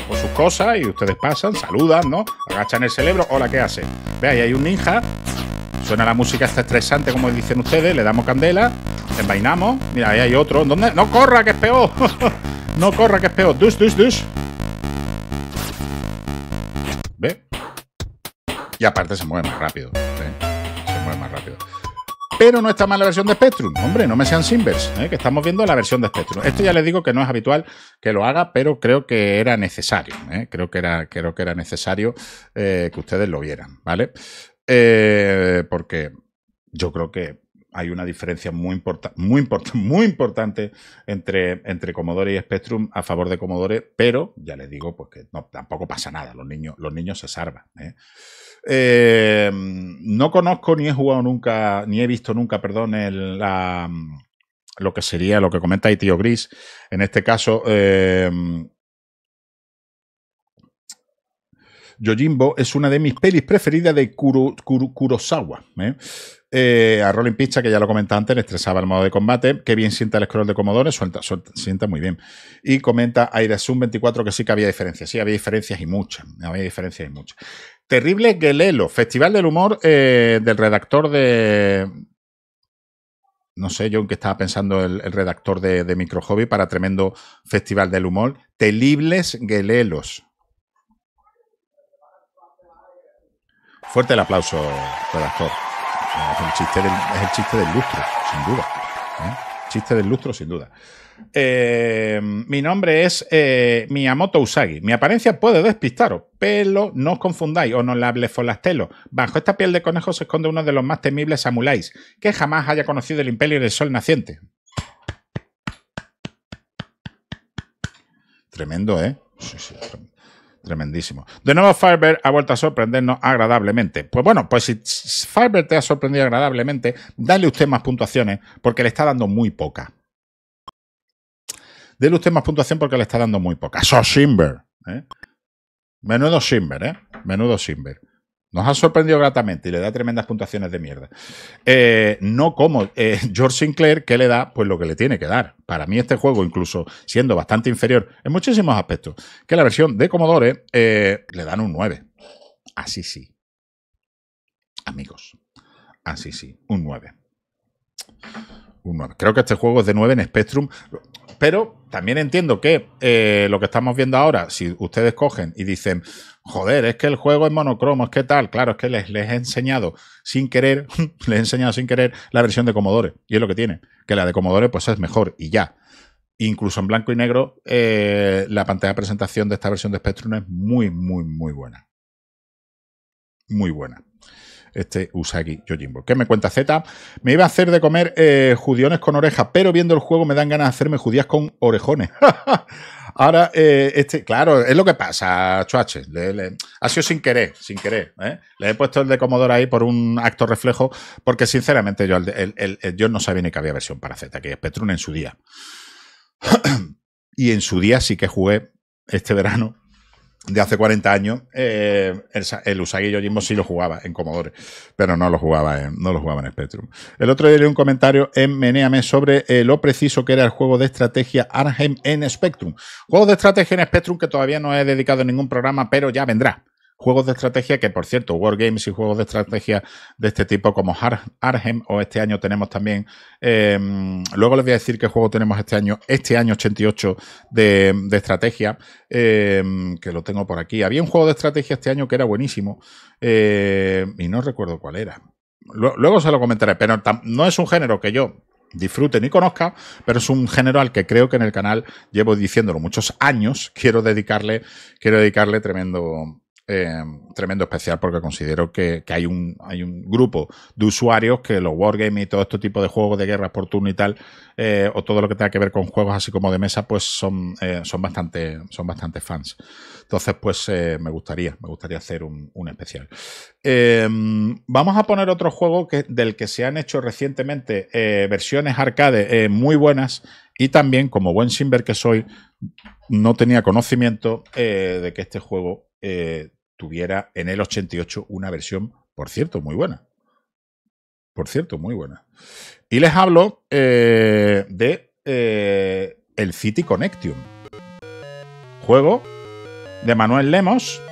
con sus cosas y ustedes pasan, saludan, ¿no? Agachan el cerebro. Hola, ¿qué hace? ahí hay un ninja. Suena la música está estresante, como dicen ustedes. Le damos candela. Envainamos. Mira, ahí hay otro. ¿Dónde? ¡No corra, que es peor! *laughs* ¡No corra, que es peor! ¡Dus, dus, Y aparte se mueve más rápido. Se mueve más rápido. Pero no está mal la versión de Spectrum. Hombre, no me sean Simbers, ¿eh? que estamos viendo la versión de Spectrum. Esto ya les digo que no es habitual que lo haga, pero creo que era necesario. ¿eh? Creo, que era, creo que era necesario eh, que ustedes lo vieran, ¿vale? porque yo creo que hay una diferencia muy, importante muy, *laughs* muy importante entre, entre Commodore y Spectrum a favor de Commodore, pero ya les digo, pues que tampoco pasa nada, los niños, los niños se salvan. ¿eh? Eh, no conozco ni he jugado nunca, ni he visto nunca, perdón, lo que sería, lo que comenta ahí Tío Gris, en este caso... Eh, Yojimbo es una de mis pelis preferidas de Kurosawa. ¿eh? Eh, a Rolling Pizza, que ya lo comentaba antes, estresaba el modo de combate. que bien sienta el scroll de comodores suelta, suelta, sienta muy bien. Y comenta Airesun 24 que sí que había diferencias. Sí, había diferencias y muchas. Había diferencias y muchas. Terrible Gelelo, Festival del Humor eh, del redactor de. No sé, yo en qué estaba pensando el, redactor de, de Micro Hobby para tremendo Festival del Humor. Terribles Gelelos. Fuerte el aplauso, redactor. Es el chiste del, es el chiste del lustro, sin duda. ¿eh? Chiste del lustro, sin duda. Eh, mi nombre es eh, Miyamoto Usagi. Mi apariencia puede despistaros, pero no os confundáis o no la Folastelo. Bajo esta piel de conejo se esconde uno de los más temibles samuráis que jamás haya conocido el imperio del sol naciente. Tremendo, ¿eh? Sí, sí, tremendo. Tremendísimo. De nuevo, Firebird ha vuelto a sorprendernos agradablemente. Pues bueno, pues si Firebird te ha sorprendido agradablemente, dale usted más puntuaciones porque le está dando muy poca. Dele usted más puntuación porque le está dando muy poca. So ¿eh? Menudo Shimber, ¿eh? Menudo Shimber. Nos ha sorprendido gratamente y le da tremendas puntuaciones de mierda. Eh, no como eh, *laughs* George Sinclair, que le da pues lo que le tiene que dar. Para mí este juego, incluso siendo bastante inferior en muchísimos aspectos, que la versión de Commodore eh, le dan un 9. Así sí. Amigos. Así sí, un 9. Un 9. Creo que este juego es de 9 en Spectrum. Pero también entiendo que lo que estamos viendo ahora, si ustedes cogen y dicen, joder, es que el juego es monocromo, es que tal, claro, es que les, he enseñado sin querer, *laughs* les he enseñado sin querer la versión de Commodore, y es lo que tiene, que la de Commodore pues es mejor y ya. Incluso en blanco y negro, eh, la pantalla de presentación de esta versión de Spectrum es muy, muy, muy buena. Muy buena este Usagi Yojimbo. ¿Qué me cuenta Z? Me iba a hacer de comer eh, judiones con orejas, pero viendo el juego me dan ganas de hacerme judías con orejones. *laughs* Ahora, eh, este, claro, es lo que pasa, Chuache. ha sido sin querer, sin querer. ¿eh? Le he puesto el de Commodore ahí por un acto reflejo, porque sinceramente yo, yo no sabía ni que había versión para Z, que es Petrun en su día. *clears throat* y en su día sí que jugué este verano de hace 40 años, eh, el, el, Usagi Yojimbo sí lo jugaba en Commodore, pero no lo jugaba en, no en Spectrum. El otro día leí un comentario en Meneame sobre eh, lo preciso que era el juego de estrategia Arnhem en Spectrum. Juego de estrategia en Spectrum que todavía no he dedicado a ningún programa, pero ya vendrá juegos de estrategia, que por cierto, Wargames y juegos de estrategia de este tipo como Arhem, o este año tenemos también, em, luego les voy a decir qué juego tenemos este año, este año 88 de, estrategia, em, que lo tengo por aquí. Había un juego de estrategia este año que era buenísimo, eh, y no recuerdo cuál era. Luego se lo comentaré, pero no es un género que yo disfrute ni conozca, pero es un género al que creo que en el canal llevo diciéndolo muchos años, quiero dedicarle, quiero dedicarle tremendo, Em, tremendo especial porque considero que, hay, un, hay un grupo de usuarios que los wargames y todo este tipo de juegos de guerra por turno y tal, eh, o todo lo que tenga que ver con juegos así como de mesa, pues son, eh, son, bastante, son bastante fans. Entonces, pues eh, me gustaría, me gustaría hacer un, especial. Em, vamos a poner otro juego que, del que se han hecho recientemente versiones arcade muy buenas y también, como buen Simber que soy, no tenía conocimiento de que este juego tuviera en el 88 una versión, por cierto, muy buena. Por cierto, muy buena. Y les hablo eh, de eh, el City Connectium. Juego de Manuel Lemos,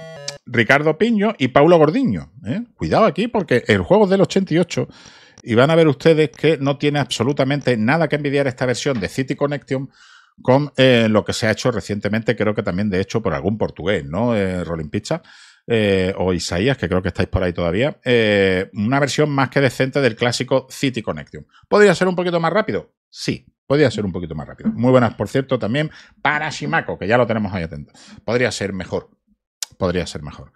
Ricardo Piño y Paulo Gordiño. ¿eh? Cuidado aquí porque el juego del 88 y van a ver ustedes que no tiene absolutamente nada que envidiar esta versión de City Connection con lo que se ha hecho recientemente, creo que también de hecho por algún portugués, ¿no? Rolling Pizza, eh, o Isaías, que creo que estáis por ahí todavía, eh, una versión más que decente del clásico City Connection. ¿Podría ser un poquito más rápido? Sí, podría ser un poquito más rápido. Muy buenas, por cierto, también para Shimako que ya lo tenemos ahí atento. Podría ser mejor, podría ser mejor.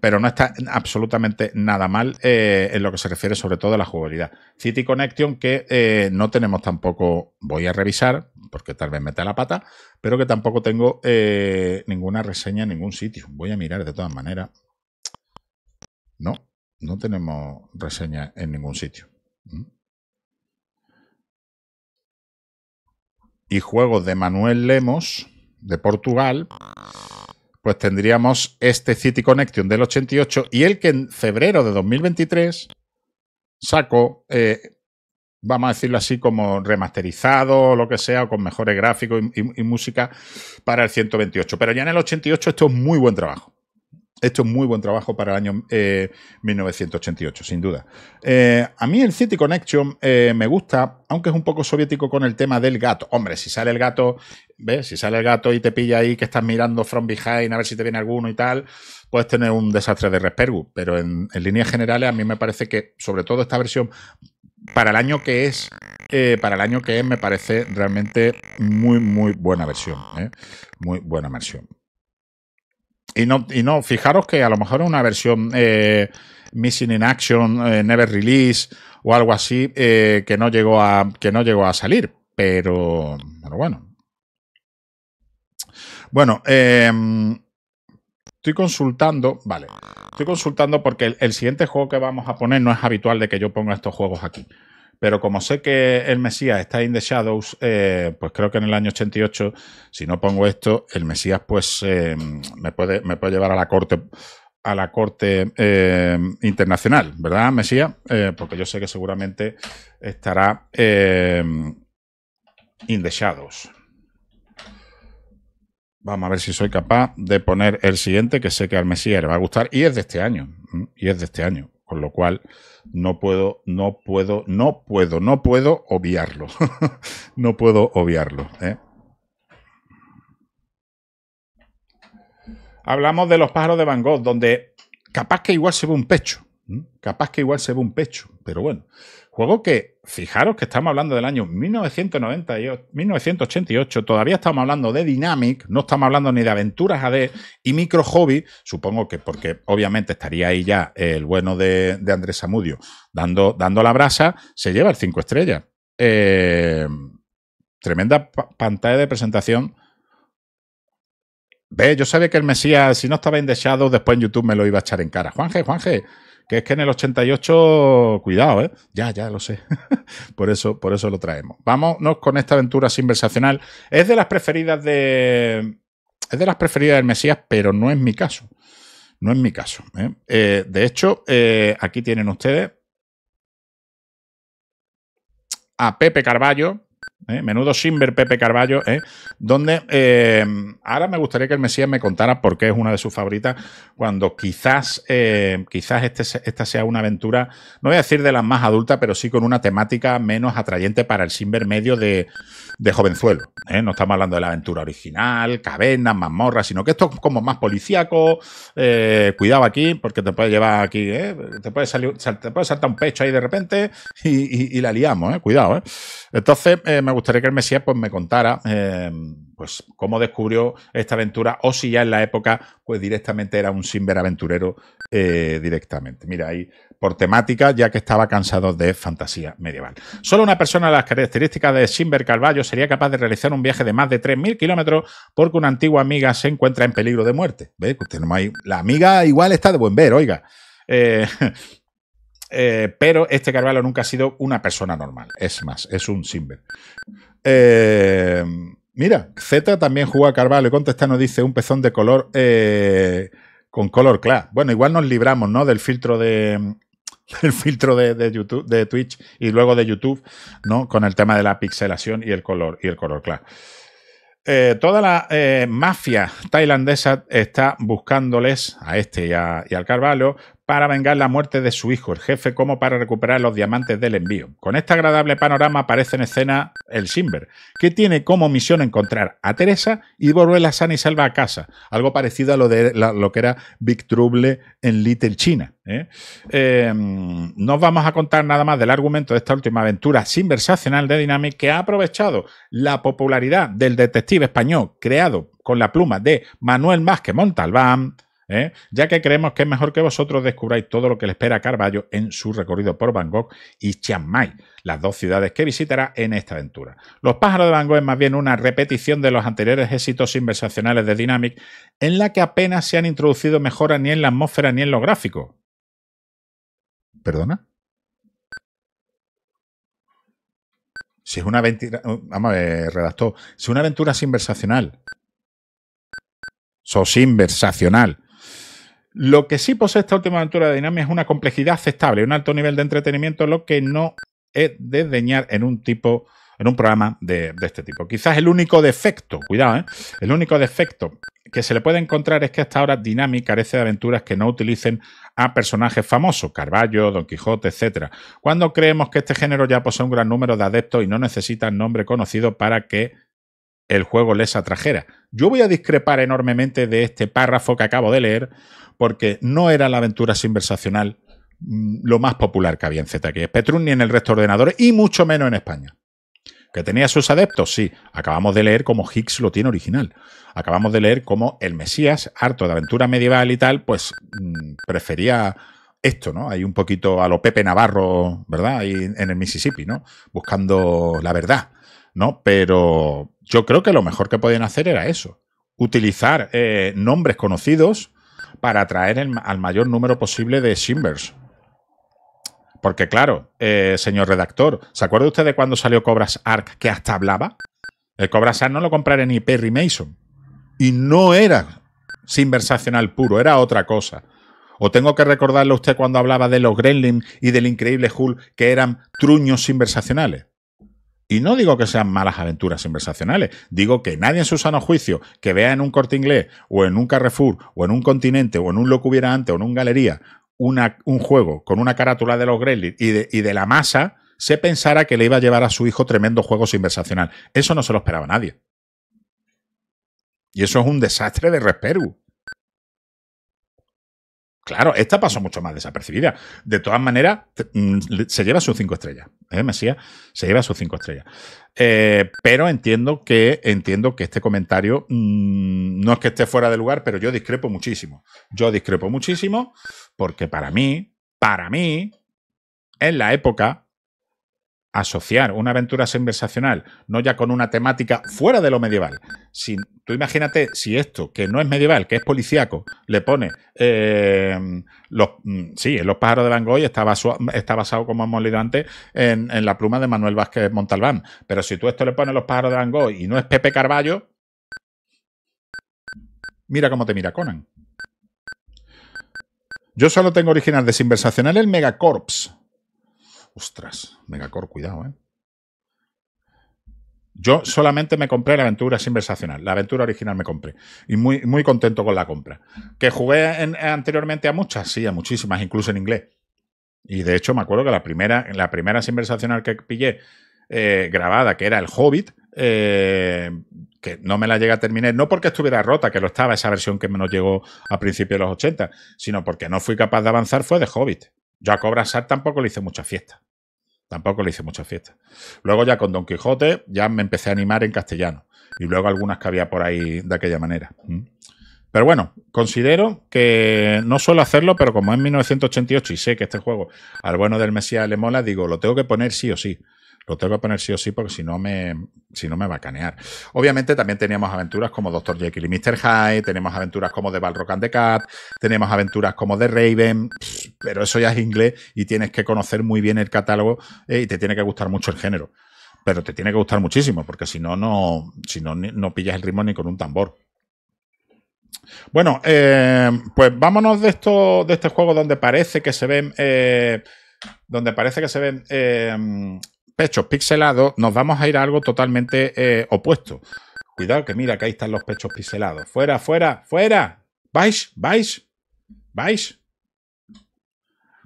Pero no está absolutamente nada mal eh, en lo que se refiere sobre todo a la jugabilidad. City Connection que eh, no tenemos tampoco, voy a revisar, porque tal vez meta la pata, pero que tampoco tengo eh, ninguna reseña en ningún sitio. Voy a mirar de todas maneras. No, no tenemos reseña en ningún sitio. ¿Mm? Y juegos de Manuel Lemos, de Portugal pues tendríamos este City Connection del 88 y el que en febrero de 2023 sacó, eh, vamos a decirlo así, como remasterizado o lo que sea, con mejores gráficos y música para el 128. Pero ya en el 88 esto es muy buen trabajo esto es muy buen trabajo para el año 1988, eh, sin duda. Eh, a mí el City Connection eh, me gusta, aunque es un poco soviético con el tema del gato. Hombre, si sale el gato, ¿ves? Si sale el gato y te pilla ahí que estás mirando from behind a ver si te viene alguno y tal, puedes tener un desastre de respergo. Pero en, líneas generales, a mí me parece que, sobre todo esta versión, para el año que es, para el año que es, me parece realmente muy, muy buena versión. Muy buena versión y no, y no, fijaros que a lo mejor es una versión eh, Missing in Action, eh, Never Release o algo así eh, que, no llegó a, que no llegó a salir. Pero, pero bueno. Bueno, em, estoy consultando. Vale, estoy consultando porque el, siguiente juego que vamos a poner no es habitual de que yo ponga estos juegos aquí. Pero como sé que el Mesías está in the shadows, eh, pues creo que en el año 88, si no pongo esto, el Mesías pues eh, me, puede, llevar a la corte a la corte eh, internacional, ¿verdad, Mesías? porque yo sé que seguramente estará in the shadows. Vamos a ver si soy capaz de poner el siguiente, que sé que al Mesías le va a gustar, y es de este año. Y es de este año con lo cual no puedo, no puedo, no puedo, no puedo obviarlo. *laughs* no puedo obviarlo. ¿eh? Hablamos de los pájaros de Van Gogh, donde capaz que igual se ve un pecho, capaz que igual se ve un pecho, pero bueno, Juego que, fijaros que estamos hablando del año 1998, 1988, todavía estamos hablando de Dynamic, no estamos hablando ni de Aventuras AD y Micro Hobby, supongo que porque obviamente estaría ahí ya el bueno de, Andrés Samudio dando, dando la brasa, se lleva el 5 estrellas. Eh, tremenda pantalla de presentación. Ve, yo sabía que el Mesías, si no estaba en después en YouTube me lo iba a echar en cara. Juanje, Juanje, que es que en el 88, cuidado, ¿eh? Ya, ya lo sé. *laughs* por, eso, por eso lo traemos. Vámonos con esta aventura sinversacional. Es de las preferidas de. Es de las preferidas del Mesías, pero no es mi caso. No es mi caso. ¿eh? Eh, de hecho, eh, aquí tienen ustedes a Pepe Carballo, ¿eh? menudo Simber Pepe Carballo, ¿eh? donde eh, ahora me gustaría que el Mesías me contara por qué es una de sus favoritas, cuando quizás, quizás este esta sea una aventura, no voy a decir de las más adultas, pero sí con una temática menos atrayente para el Simber medio de, de jovenzuelo. No estamos hablando de la aventura original, cavernas, mazmorras, sino que esto es como más policíaco, cuidado aquí, porque te puede llevar aquí, te, puede salir, te puede saltar un pecho ahí de repente y, y la liamos, cuidado. Entonces, me gustaría que el Mesías pues, me contara eh, pues, cómo descubrió esta aventura o si ya en la época pues, directamente era un Simber aventurero eh, directamente. Mira, ahí por temática, ya que estaba cansado de fantasía medieval. Solo una persona de las características de Simber Carballo sería capaz de realizar un viaje de más de 3.000 kilómetros porque una antigua amiga se encuentra en peligro de muerte. ¿Ve? Pues tenemos ahí. La amiga igual está de buen ver, oiga. Eh, eh, pero este Carvalho nunca ha sido una persona normal. Es más, es un Simber. Eh, mira, Z también juega a Carvalho y contesta, nos dice un pezón de color eh, con color claro. Bueno, igual nos libramos, ¿no? Del filtro de, *laughs* filtro de, YouTube, de Twitch y luego de YouTube, ¿no? Con el tema de la pixelación y el color y el color claro. toda la mafia tailandesa está buscándoles a este y, y, al Carvalho para vengar la muerte de su hijo, el jefe, como para recuperar los diamantes del envío. Con este agradable panorama aparece en escena el Simber, que tiene como misión encontrar a Teresa y volverla sana y salva a casa, algo parecido a lo, de, lo que era Big Trouble en Little China. ¿eh? Em, no vamos a contar nada más del argumento de esta última aventura sinversacional de Dynamic que ha aprovechado la popularidad del detective español creado con la pluma de Manuel que Montalbán ¿eh? ya que creemos que es mejor que vosotros descubráis todo lo que le espera a Carballo en su recorrido por Bangkok y Chiang Mai, las dos ciudades que visitará en esta aventura. Los pájaros de Bangkok es más bien una repetición de los anteriores éxitos inversacionales de Dynamic, en la que apenas se han introducido mejoras ni en la atmósfera ni en los gráficos. ¿Perdona? Si es una aventura. Uh, vamos a redactó. Si es una aventura sinversacional. Sos inversacional lo que sí posee esta última aventura de Dynamic es una complejidad aceptable, un alto nivel de entretenimiento, lo que no es desdeñar en un tipo en un programa de, este tipo. Quizás el único defecto, cuidado, ¿eh? el único defecto que se le puede encontrar es que hasta ahora Dinami carece de aventuras que no utilicen a personajes famosos, Carballo, Don Quijote, etcétera. Cuando creemos que este género ya posee un gran número de adeptos y no necesitan nombre conocido para que el juego les atrajera. Yo voy a discrepar enormemente de este párrafo que acabo de leer porque no era la aventura sinversacional mm, lo más popular que había en ZX Spectrum ni en el resto de ordenadores y mucho menos en España. ¿Que tenía sus adeptos? Sí. Acabamos de leer cómo Higgs lo tiene original. Acabamos de leer cómo el Mesías, harto de aventura medieval y tal, pues mm, prefería esto, ¿no? Hay un poquito a lo Pepe Navarro, ¿verdad? Ahí en el Mississippi, ¿no? Buscando la verdad, ¿no? Pero yo creo que lo mejor que podían hacer era eso. Utilizar eh, nombres conocidos, para atraer al mayor número posible de shimbers. Porque claro, eh, señor redactor, ¿se acuerda usted de cuando salió Cobras Ark que hasta hablaba? El eh, Cobras Ark no lo compraré ni Perry Mason. Y no era sinversacional puro, era otra cosa. O tengo que recordarle a usted cuando hablaba de los Gremlin y del increíble Hulk que eran truños sinversacionales. Y no digo que sean malas aventuras inversacionales, digo que nadie en su sano juicio que vea en un corte inglés o en un Carrefour o en un continente o en un lo que hubiera antes o en una galería un juego con una carátula de los Gremlins y de, la masa, se pensara que le iba a llevar a su hijo tremendo juego conversacional. Eso no se lo esperaba nadie. Y eso es un desastre de respeto. Claro, esta pasó mucho más desapercibida. De todas maneras, mm, se lleva sus cinco estrellas. ¿eh, Mesías? Se lleva sus cinco estrellas. Eh, pero entiendo que, entiendo que este comentario mm, no es que esté fuera de lugar, pero yo discrepo muchísimo. Yo discrepo muchísimo porque para mí, para mí, en la época asociar una aventura sinversacional no ya con una temática fuera de lo medieval. Si, tú imagínate si esto, que no es medieval, que es policíaco, le pone. Eh, los, mm, sí, en Los pájaros de Van Gogh está, basado, como hemos leído antes, en, la pluma de Manuel Vázquez Montalbán. Pero si tú esto le pones Los pájaros de Van y no es Pepe Carballo, mira cómo te mira Conan. Yo solo tengo original de Sinversacional el Megacorps, Ostras, Megacore, cuidado, ¿eh? Yo solamente me compré la aventura sinversacional. La aventura original me compré. Y muy, muy contento con la compra. ¿Que jugué anteriormente a muchas? Sí, a muchísimas, incluso en inglés. Y de hecho, me acuerdo que la primera, la primera sin que pillé eh, grabada, que era El Hobbit, eh, que no me la llegué a terminar, no porque estuviera rota, que lo estaba esa versión que me nos llegó a principios de los 80, sino porque no fui capaz de avanzar, fue de Hobbit. Yo a Cobra tampoco le hice mucha fiesta. Tampoco le hice muchas fiestas. Luego ya con Don Quijote ya me empecé a animar en castellano. Y luego algunas que había por ahí de aquella manera. ¿Mm? Pero bueno, considero que no suelo hacerlo, pero como es 1988 y sé que este juego al bueno del Mesías le mola, digo, lo tengo que poner sí o sí. Lo tengo que poner sí o sí porque si no me, si no me va a canear. Obviamente también teníamos aventuras como Dr. Jekyll y Mr. Hyde, tenemos aventuras como The Balrock and the Cat, tenemos aventuras como The Raven, pero eso ya es inglés y tienes que conocer muy bien el catálogo eh, y te tiene que gustar mucho el género. Pero te tiene que gustar muchísimo porque si no, no, si no, no pillas el ritmo ni con un tambor. Bueno, eh, pues vámonos de esto, de este juego donde parece que se ven, eh, donde parece que se ven pechos pixelados, nos vamos a ir a algo totalmente eh, opuesto. Cuidado que mira que ahí están los pechos pixelados. Fuera, fuera, fuera. ¿Vais? ¿Vais? ¿Vais?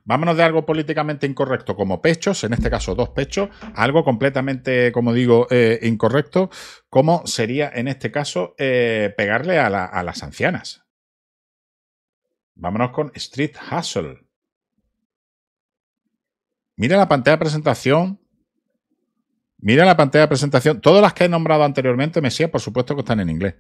Vámonos de algo políticamente incorrecto como pechos, en este caso dos pechos, algo completamente, como digo, eh, incorrecto, como sería en este caso eh, pegarle a las ancianas. Vámonos con Street Hustle. Mira la pantalla de presentación Mira la pantalla de presentación. Todas las que he nombrado anteriormente, Mesías, por supuesto que están en inglés.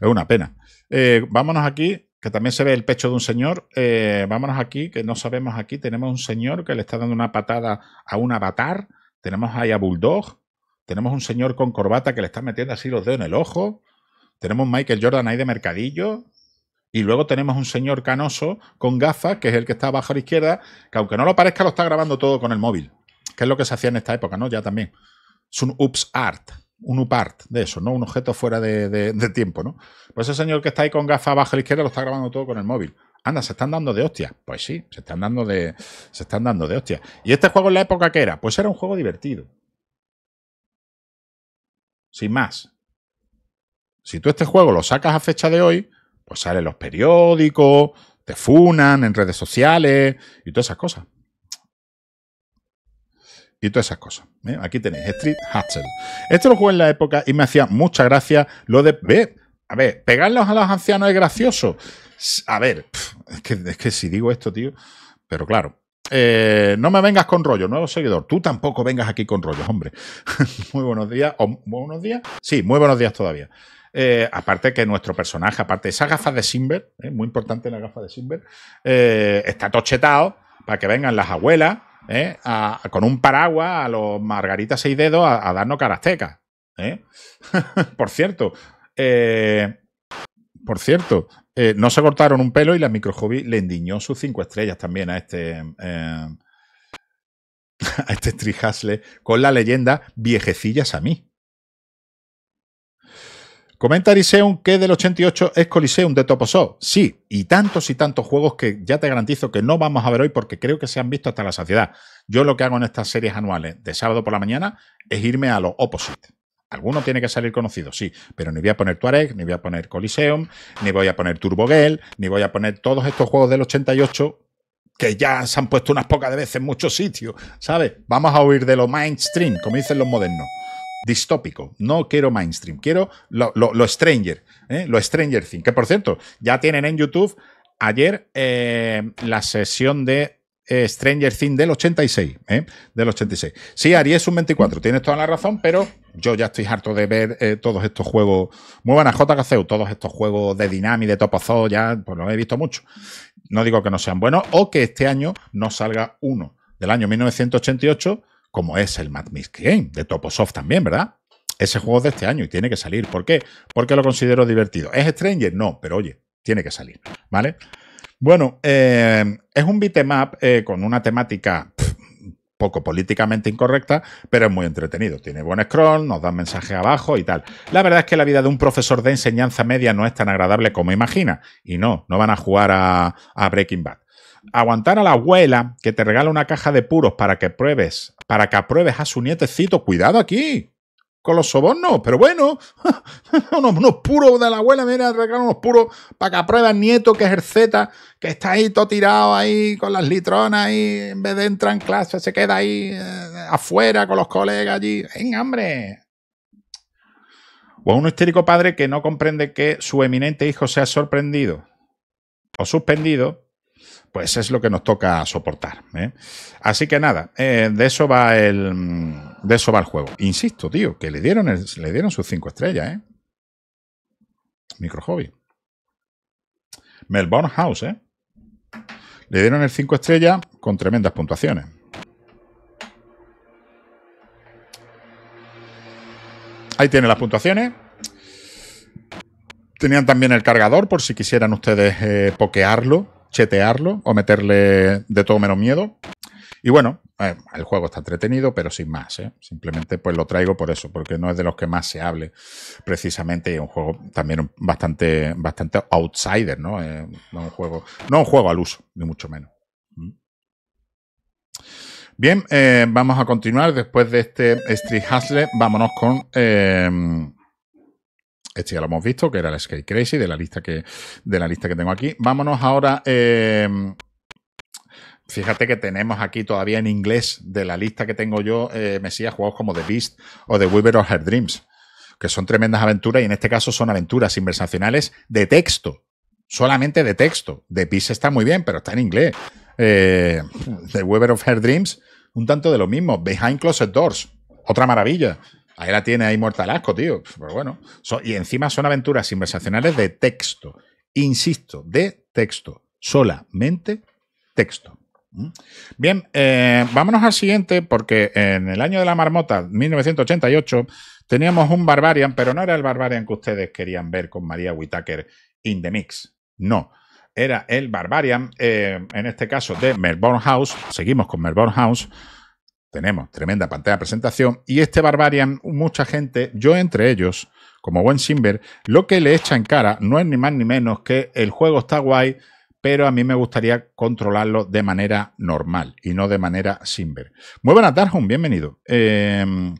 Es una pena. Eh, vámonos aquí, que también se ve el pecho de un señor. Eh, vámonos aquí, que no sabemos aquí. Tenemos un señor que le está dando una patada a un avatar. Tenemos ahí a Bulldog. Tenemos un señor con corbata que le está metiendo así los dedos en el ojo. Tenemos Michael Jordan ahí de mercadillo. Y luego tenemos un señor canoso con gafas, que es el que está abajo a la izquierda, que aunque no lo parezca, lo está grabando todo con el móvil. Que es lo que se hacía en esta época, ¿no? Ya también. Es un ups art, un up art de eso, ¿no? Un objeto fuera de, tiempo, ¿no? Pues ese señor que está ahí con gafas abajo a la izquierda lo está grabando todo con el móvil. Anda, se están dando de hostia. Pues sí, se están dando de. Se están dando de hostia. ¿Y este juego en la época qué era? Pues era un juego divertido. Sin más. Si tú este juego lo sacas a fecha de hoy, pues salen los periódicos, te funan en redes sociales y todas esas cosas y todas esas cosas. ¿eh? Aquí tenéis Street Hustle. Esto lo jugué en la época y me hacía mucha gracia lo de... a ver, pegarlos a los ancianos es gracioso. A ver, es que, si digo esto, tío... Pero claro, eh, no me vengas con rollo, nuevo seguidor. Tú tampoco vengas aquí con rollo hombre. *laughs* muy buenos días. O, ¿Buenos días? Sí, muy buenos días todavía. Eh, aparte que nuestro personaje, aparte de esas gafas de Simber, muy importante la gafa de Simber, está tochetado para que vengan las abuelas ¿eh? con un paraguas a los Margaritas Seis Dedos a, darnos carastecas. ¿eh? *laughs* por cierto, eh, por cierto, no se cortaron un pelo y la microhobby le endiñó sus cinco estrellas también a este *laughs* a este con la leyenda viejecillas a mí. Comenta Ariseum que del 88 es Coliseum de Toposó. Sí, y tantos y tantos juegos que ya te garantizo que no vamos a ver hoy porque creo que se han visto hasta la saciedad. Yo lo que hago en estas series anuales de sábado por la mañana es irme a lo opposite. Alguno tiene que salir conocido, sí, pero ni voy a poner Tuareg, ni voy a poner Coliseum, ni voy a poner Turbo ni voy a poner todos estos juegos del 88 que ya se han puesto unas pocas veces en muchos sitios, ¿sabes? Vamos a huir de lo mainstream, como dicen los modernos distópico. No quiero mainstream, quiero lo, Stranger, lo Stranger ¿eh? Thing. Que por cierto, ya tienen en YouTube ayer eh, la sesión de eh, Stranger Thing del 86, Del 86. Sí, Ari un 24, tienes toda la razón, pero yo ya estoy harto de ver todos estos juegos. Muy a JKCU, todos estos juegos de Dinami, de Topazo. ya pues los he visto mucho. No digo que no sean buenos o que este año no salga uno del año 1988 como es el Mad Game, de Toposoft también, ¿verdad? Ese juego de este año y tiene que salir. ¿Por qué? Porque lo considero divertido. ¿Es Stranger? No, pero oye, tiene que salir, ¿vale? Bueno, eh, es un beatmap em eh, con una temática poco políticamente incorrecta, pero es muy entretenido. Tiene buen scroll, nos da mensajes abajo y tal. La verdad es que la vida de un profesor de enseñanza media no es tan agradable como imagina. Y no, no van a jugar a Breaking Bad. Aguantar a la abuela que te regala una caja de puros para que pruebes, para que apruebes a su nietecito. Cuidado aquí con los sobornos, pero bueno, *laughs* unos, unos, puros de la abuela, mira, regalan unos puros para que apruebe al nieto que ejerceta, que está ahí todo tirado ahí con las litronas y en vez de entrar en clase se queda ahí eh, afuera con los colegas allí. ¡En hambre! O a un histérico padre que no comprende que su eminente hijo sea sorprendido o suspendido pues es lo que nos toca soportar. ¿eh? Así que nada, eh, de eso va el mm, de eso va juego. Insisto, tío, que le dieron le dieron sus cinco estrellas, ¿eh? Micro Melbourne House, ¿eh? Le dieron el 5 estrellas con tremendas puntuaciones. Ahí tiene las puntuaciones. Tenían también el cargador por si quisieran ustedes pokearlo chetearlo o meterle de todo menos miedo. Y bueno, eh, el juego está entretenido, pero sin más. ¿eh? Simplemente pues lo traigo por eso, porque no es de los que más se hable precisamente. Es un juego también bastante, bastante outsider, ¿no? Eh, no, un juego, no un juego al uso, ni mucho menos. Mm. Bien, vamos a continuar. Después de este Street Hustle vámonos con este ya lo hemos visto, que era el Skate Crazy, de la lista que, de la lista que tengo aquí. Vámonos ahora. Eh, fíjate que tenemos aquí todavía en inglés de la lista que tengo yo, eh, Mesías, juegos como The Beast o The Weaver of Her Dreams, que son tremendas aventuras y en este caso son aventuras inversacionales de texto, solamente de texto. The Beast está muy bien, pero está en inglés. Eh, The Weaver of Her Dreams, un tanto de lo mismo. Behind Closed Doors, otra maravilla. Ahí la tiene, ahí muerta asco, tío. Pero pues bueno. y encima son aventuras inversacionales de texto. Insisto, de texto. Solamente texto. ¿Mm? Bien, eh, vámonos al siguiente, porque en el año de la marmota, 1988, teníamos un Barbarian, pero no era el Barbarian que ustedes querían ver con María Whitaker in the mix. No era el Barbarian, eh, en este caso de Melbourne House. Seguimos con Melbourne House, tenemos tremenda pantalla de presentación y este Barbarian, mucha gente, yo entre ellos, como buen Simber, lo que le echa en cara no es ni más ni menos que el juego está guay, pero a mí me gustaría controlarlo de manera normal y no de manera Simber. Muy buenas, Darjun, bienvenido. Em,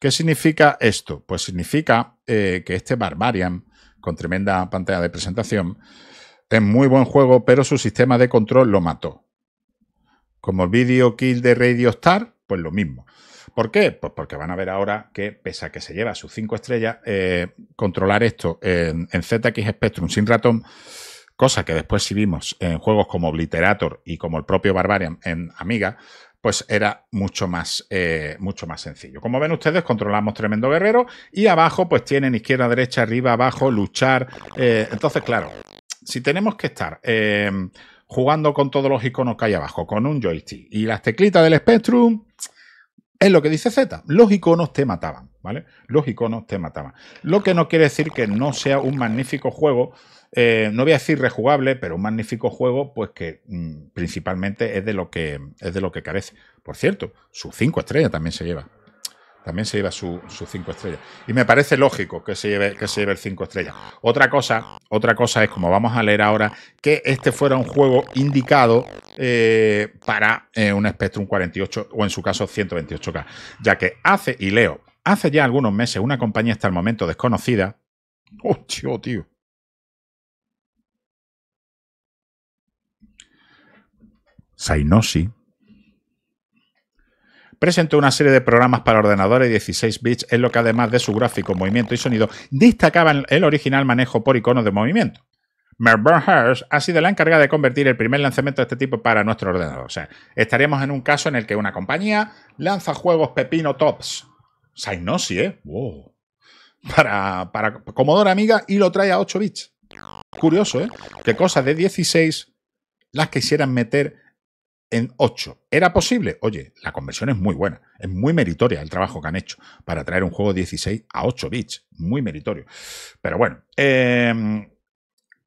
¿Qué significa esto? Pues significa eh, que este Barbarian, con tremenda pantalla de presentación, es muy buen juego, pero su sistema de control lo mató. Como el video kill de Radio Star, pues lo mismo. ¿Por qué? Pues porque van a ver ahora que, pese a que se lleva sus cinco estrellas, eh, controlar esto en, ZX Spectrum sin ratón, cosa que después si vimos en juegos como Obliterator y como el propio Barbarian en Amiga, pues era mucho más, eh, mucho más sencillo. Como ven ustedes, controlamos Tremendo Guerrero y abajo pues tienen izquierda, derecha, arriba, abajo, luchar. Eh, entonces, claro, si tenemos que estar jugando con todos los iconos que hay abajo, con un joystick. Y las teclitas del Spectrum es lo que dice Z. Los iconos te mataban, ¿vale? Los iconos te mataban. Lo que no quiere decir que no sea un magnífico juego. Eh, no voy a decir rejugable, pero un magnífico juego, pues que mm, principalmente es de lo que es de lo que carece. Por cierto, sus cinco estrellas también se lleva. También se lleva su, su cinco estrellas. Y me parece lógico que se lleve, que se lleve el 5 estrellas. Otra cosa, otra cosa es, como vamos a leer ahora, que este fuera un juego indicado eh, para eh, un Spectrum 48 o en su caso 128K. Ya que hace, y leo, hace ya algunos meses una compañía hasta el momento desconocida. oh, tío! Sainosi presentó una serie de programas para ordenadores 16 bits, en lo que además de su gráfico, movimiento y sonido, destacaban el original manejo por iconos de movimiento. Merburn Hearst ha sido la encargada de convertir el primer lanzamiento de este tipo para nuestro ordenador. O sea, estaríamos en un caso en el que una compañía lanza juegos Pepino Tops. Sainosi, ¿eh? Para, para Commodore Amiga y lo trae a 8 bits. Curioso, ¿eh? Que cosas de 16 las quisieran meter en 8. ¿Era posible? Oye, la conversión es muy buena, es muy meritoria el trabajo que han hecho para traer un juego 16 a 8 bits, muy meritorio. Pero bueno, em,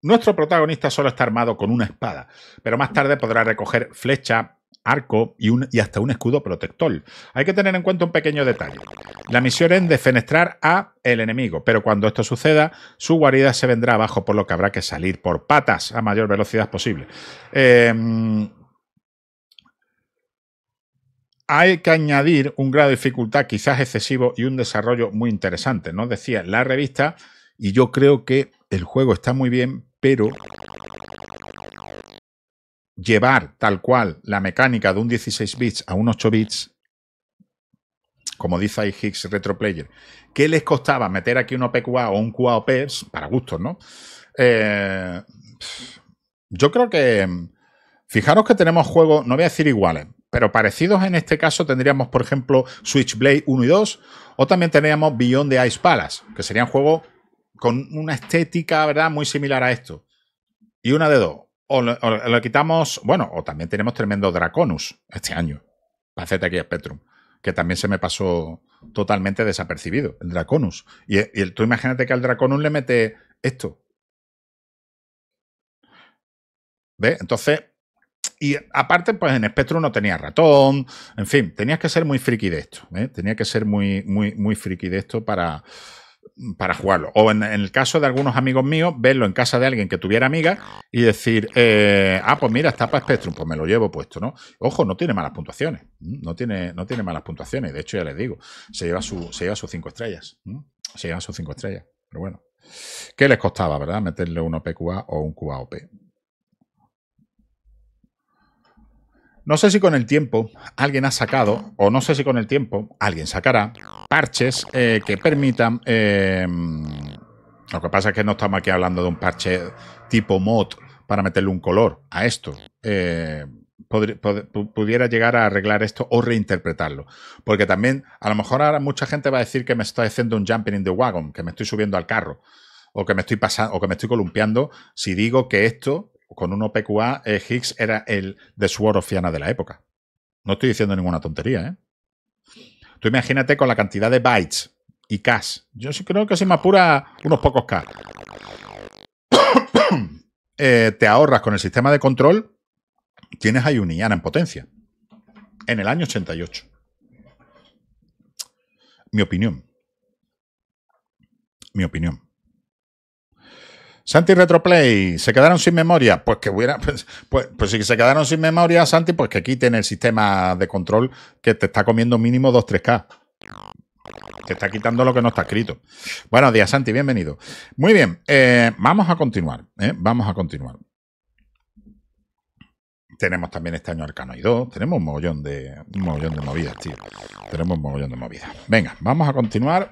nuestro protagonista solo está armado con una espada, pero más tarde podrá recoger flecha, arco y, hasta un escudo protector. Hay que tener en cuenta un pequeño detalle. La misión es defenestrar a el enemigo, pero cuando esto suceda, su guarida se vendrá abajo, por lo que habrá que salir por patas a mayor velocidad posible. Eh, hay que añadir un grado de dificultad quizás excesivo y un desarrollo muy interesante. Nos decía la revista, y yo creo que el juego está muy bien, pero llevar tal cual la mecánica de un 16 bits a un 8 bits, como dice ahí Higgs Player, ¿qué les costaba meter aquí un OPQA o un QAOP? Para gustos, ¿no? Eh, yo creo que. Fijaros que tenemos juego, no voy a decir iguales, pero parecidos en este caso tendríamos, por ejemplo, Switchblade 1 y 2, o también tendríamos Beyond the Ice Palace, que serían juego con una estética, ¿verdad?, muy similar a esto. Y una de dos. O lo quitamos, bueno, o también tenemos tremendo Draconus este año, aquí a Spectrum, que también se me pasó totalmente desapercibido, el Draconus. Y, tú imagínate que al Draconus le mete esto. ¿Ves? Entonces, y aparte, pues en Spectrum no tenía ratón, en fin, tenías que ser muy friki de esto, ¿eh? tenía que ser muy, muy, muy friki de esto para, para jugarlo. O en, el caso de algunos amigos míos, verlo en casa de alguien que tuviera amiga y decir, eh, ah, pues mira, está para Spectrum, pues me lo llevo puesto, ¿no? Ojo, no tiene malas puntuaciones, no tiene, no tiene malas puntuaciones, de hecho ya les digo, se lleva, su, se lleva sus cinco estrellas, se lleva sus cinco estrellas, pero bueno. ¿Qué les costaba, verdad? Meterle uno OPQA o un QAOP. No sé si con el tiempo alguien ha sacado, o no sé si con el tiempo alguien sacará parches eh, que permitan... Em, lo que pasa es que no estamos aquí hablando de un parche tipo mod para meterle un color a esto. Eh, pudiera llegar a arreglar esto o reinterpretarlo. Porque también, a lo mejor ahora mucha gente va a decir que me estoy haciendo un jumping in the wagon, que me estoy subiendo al carro, o que me estoy pasando, o que me estoy columpiando, si digo que esto con un OPQA, eh, Higgs era el de Sword of de la época. No estoy diciendo ninguna tontería, ¿eh? Tú imagínate con la cantidad de bytes y cash. Yo sí creo que si me apura unos pocos K. *coughs* Eh, te ahorras con el sistema de control, tienes a un en potencia. En el año 88. Mi opinión. Mi opinión. Santi Retroplay, ¿se quedaron sin memoria? Pues que hubiera, *laughs* pues, pues, pues, si se quedaron sin memoria, Santi, pues que quiten el sistema de control que te está comiendo mínimo 2-3K. Te está quitando lo que no está escrito. Buenos días, Santi, bienvenido. Muy bien, eh, vamos a continuar. ¿eh? vamos a continuar. Tenemos también este año Arcanoid 2. Tenemos un mogollón de, un mogollón de movidas, tío. Tenemos un mogollón de movidas. Venga, vamos a continuar.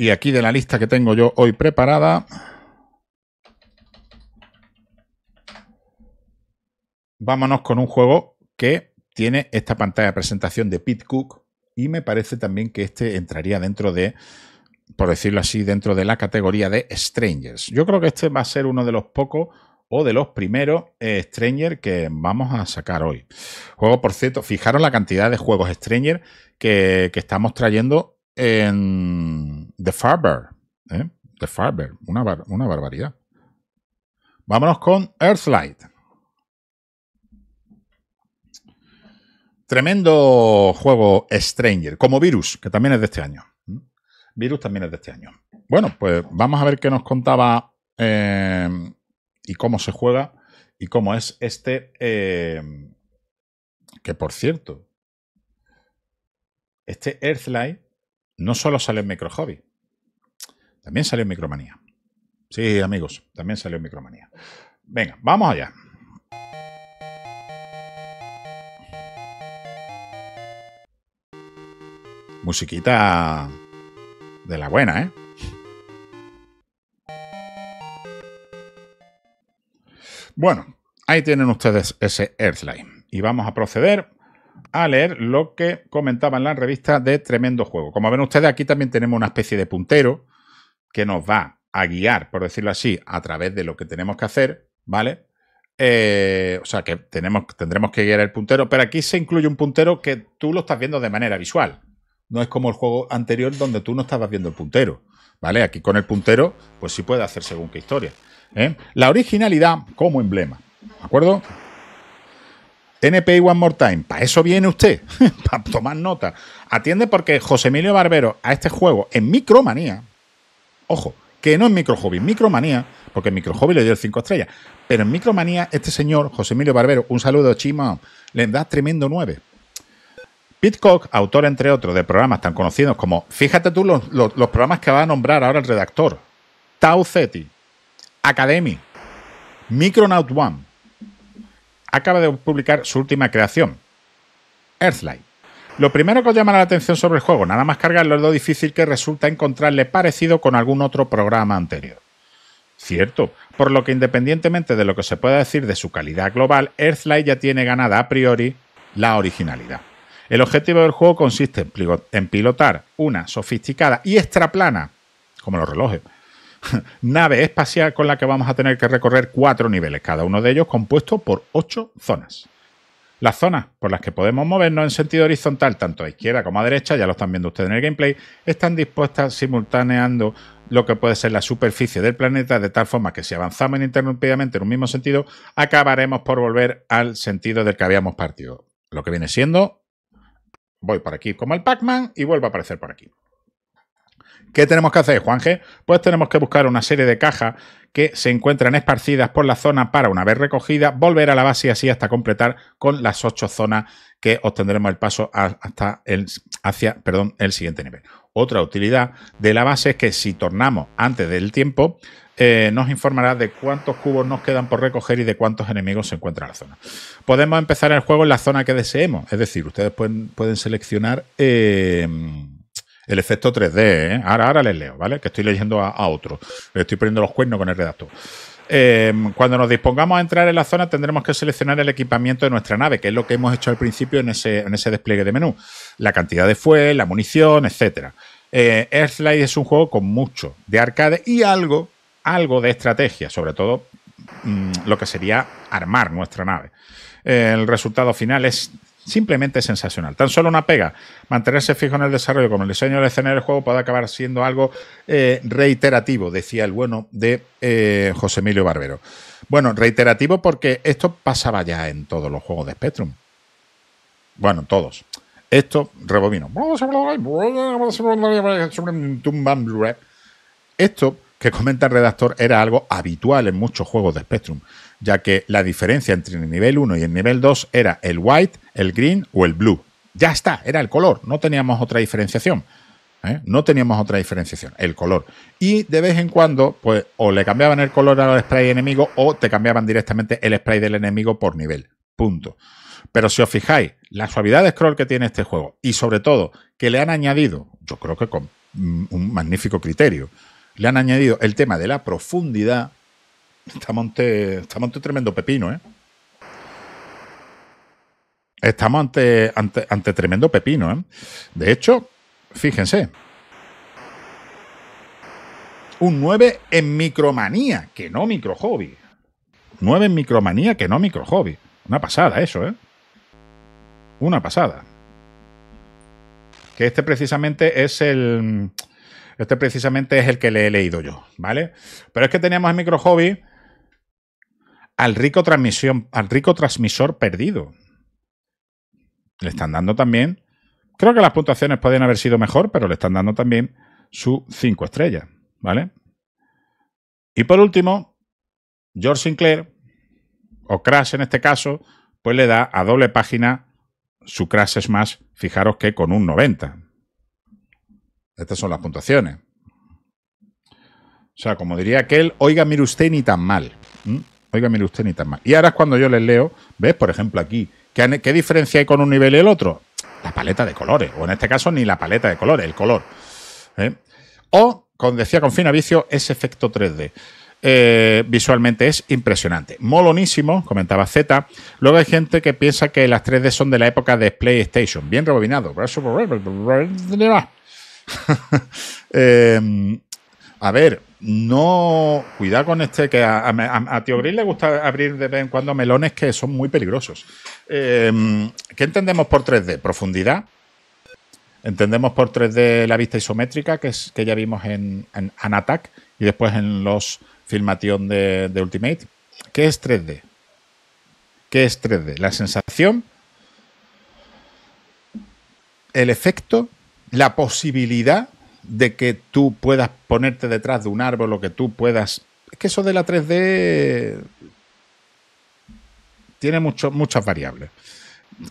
Y aquí de la lista que tengo yo hoy preparada, vámonos con un juego que tiene esta pantalla de presentación de Pete Cook y me parece también que este entraría dentro de, por decirlo así, dentro de la categoría de Strangers. Yo creo que este va a ser uno de los pocos o de los primeros Strangers eh, Stranger que vamos a sacar hoy. Juego, por cierto, fijaros la cantidad de juegos Stranger que estamos trayendo en, The Farber. ¿eh? The Farber. Una, una barbaridad. Vámonos con Earthlight. Tremendo juego Stranger, como Virus, que también es de este año. ¿Mm? Virus también es de este año. Bueno, pues vamos a ver qué nos contaba eh, y cómo se juega y cómo es este, eh, que por cierto, este Earthlight no solo sale en Micro Hobby, también salió en Micromanía. Sí, amigos, también salió en Micromanía. Venga, vamos allá. Musiquita de la buena, ¿eh? Bueno, ahí tienen ustedes ese Earthline. Y vamos a proceder a leer lo que comentaba en la revista de Tremendo Juego. Como ven ustedes, aquí también tenemos una especie de puntero que nos va a guiar, por decirlo así, a través de lo que tenemos que hacer, ¿vale? Eh, o sea, que tenemos, tendremos que guiar el puntero, pero aquí se incluye un puntero que tú lo estás viendo de manera visual. No es como el juego anterior donde tú no estabas viendo el puntero, ¿vale? Aquí con el puntero, pues sí puede hacer según qué historia. ¿eh? La originalidad como emblema, ¿de acuerdo? NPI One More Time, para eso viene usted, *laughs* para tomar nota. Atiende porque José Emilio Barbero a este juego en Micromanía, Ojo, que no es Microhobby, Micromanía, porque en Microhobby le dio el 5 estrellas, pero en Micromanía este señor, José Emilio Barbero, un saludo Chima, le da tremendo 9. Pitcock, autor entre otros de programas tan conocidos como, fíjate tú los, programas que va a nombrar ahora el redactor, Tau Ceti, Academy, Micronaut One, acaba de publicar su última creación, Earthlight. Lo primero que os llama la atención sobre el juego, nada más cargarlo, es lo difícil que resulta encontrarle parecido con algún otro programa anterior. Cierto, por lo que independientemente de lo que se pueda decir de su calidad global, Earthlight ya tiene ganada a priori la originalidad. El objetivo del juego consiste en pilotar una sofisticada y extraplana, como los relojes, *laughs* nave espacial con la que vamos a tener que recorrer cuatro niveles, cada uno de ellos compuesto por ocho zonas. Las zonas por las que podemos movernos en sentido horizontal, tanto a izquierda como a derecha, ya lo están viendo ustedes en el gameplay, están dispuestas simultaneando lo que puede ser la superficie del planeta, de tal forma que si avanzamos ininterrumpidamente en un mismo sentido, acabaremos por volver al sentido del que habíamos partido. Lo que viene siendo, voy por aquí como el Pac-Man y vuelvo a aparecer por aquí. ¿Qué tenemos que hacer, Juanje? Pues tenemos que buscar una serie de cajas que se encuentran esparcidas por la zona para, una vez recogida, volver a la base y así hasta completar con las ocho zonas que obtendremos el paso hasta el, hacia perdón, el siguiente nivel. Otra utilidad de la base es que si tornamos antes del tiempo, eh, nos informará de cuántos cubos nos quedan por recoger y de cuántos enemigos se encuentran en la zona. Podemos empezar el juego en la zona que deseemos, es decir, ustedes pueden, pueden seleccionar... Eh, el efecto 3D. ¿eh? Ahora, les leo, ¿vale? Que estoy leyendo a, otro. Le estoy poniendo los cuernos con el redactor. Eh, cuando nos dispongamos a entrar en la zona tendremos que seleccionar el equipamiento de nuestra nave, que es lo que hemos hecho al principio en ese, despliegue de menú. La cantidad de fuel, la munición, etc. Eh, Earthlight es un juego con mucho de arcade y algo, algo de estrategia, sobre todo mm, lo que sería armar nuestra nave. el resultado final es simplemente sensacional. Tan solo una pega. Mantenerse fijo en el desarrollo como el diseño de escena del juego puede acabar siendo algo eh, reiterativo, decía el bueno de eh, José Emilio Barbero. Bueno, reiterativo porque esto pasaba ya en todos los juegos de Spectrum. Bueno, todos. Esto, rebobino. Esto que comenta el redactor era algo habitual en muchos juegos de Spectrum ya que la diferencia entre el nivel 1 y el nivel 2 era el white, el green o el blue. Ya está, era el color, no teníamos otra diferenciación. ¿eh? No teníamos otra diferenciación, el color. Y de vez en cuando, pues o le cambiaban el color al spray enemigo o te cambiaban directamente el spray del enemigo por nivel. Punto. Pero si os fijáis, la suavidad de scroll que tiene este juego y sobre todo que le han añadido, yo creo que con mm, un magnífico criterio, le han añadido el tema de la profundidad Estamos ante tremendo pepino, ¿eh? Estamos ante, ante, tremendo pepino, ¿eh? De hecho, fíjense. Un 9 en micromanía, que no micro hobby. 9 en micromanía, que no micro hobby. Una pasada eso, ¿eh? Una pasada. Que este precisamente es el... Este precisamente es el que le he leído yo, ¿vale? Pero es que teníamos en micro al rico, transmisor perdido. Le están dando también. Creo que las puntuaciones pueden haber sido mejor, pero le están dando también su 5 estrellas. ¿Vale? Y por último, George Sinclair, o Crash en este caso, pues le da a doble página su Crash Smash, fijaros que con un 90. Estas son las puntuaciones. O sea, como diría aquel, oiga, mire usted ni tan mal. Oiga, mire usted, ni tan mal. Y ahora es cuando yo les leo, ¿ves? Por ejemplo, aquí, ¿qué, diferencia hay con un nivel y el otro? La paleta de colores, o en este caso, ni la paleta de colores, el color. ¿eh? O, como decía Confina Vicio, ese efecto 3D. Eh, visualmente es impresionante. Molonísimo, comentaba Z. Luego hay gente que piensa que las 3D son de la época de PlayStation. Bien rebobinado. *laughs* eh, a ver, no. Cuidado con este, que a, a, Tío le gusta abrir de vez en cuando melones que son muy peligrosos. Em, ¿Qué entendemos por 3D? Profundidad. Entendemos por 3D la vista isométrica, que, ya vimos en, en, y después en los Filmation de, de, Ultimate. ¿Qué es 3D? ¿Qué es 3D? La sensación, el efecto, la posibilidad de que tú puedas ponerte detrás de un árbol o que tú puedas... Es que eso de la 3D tiene muchas variables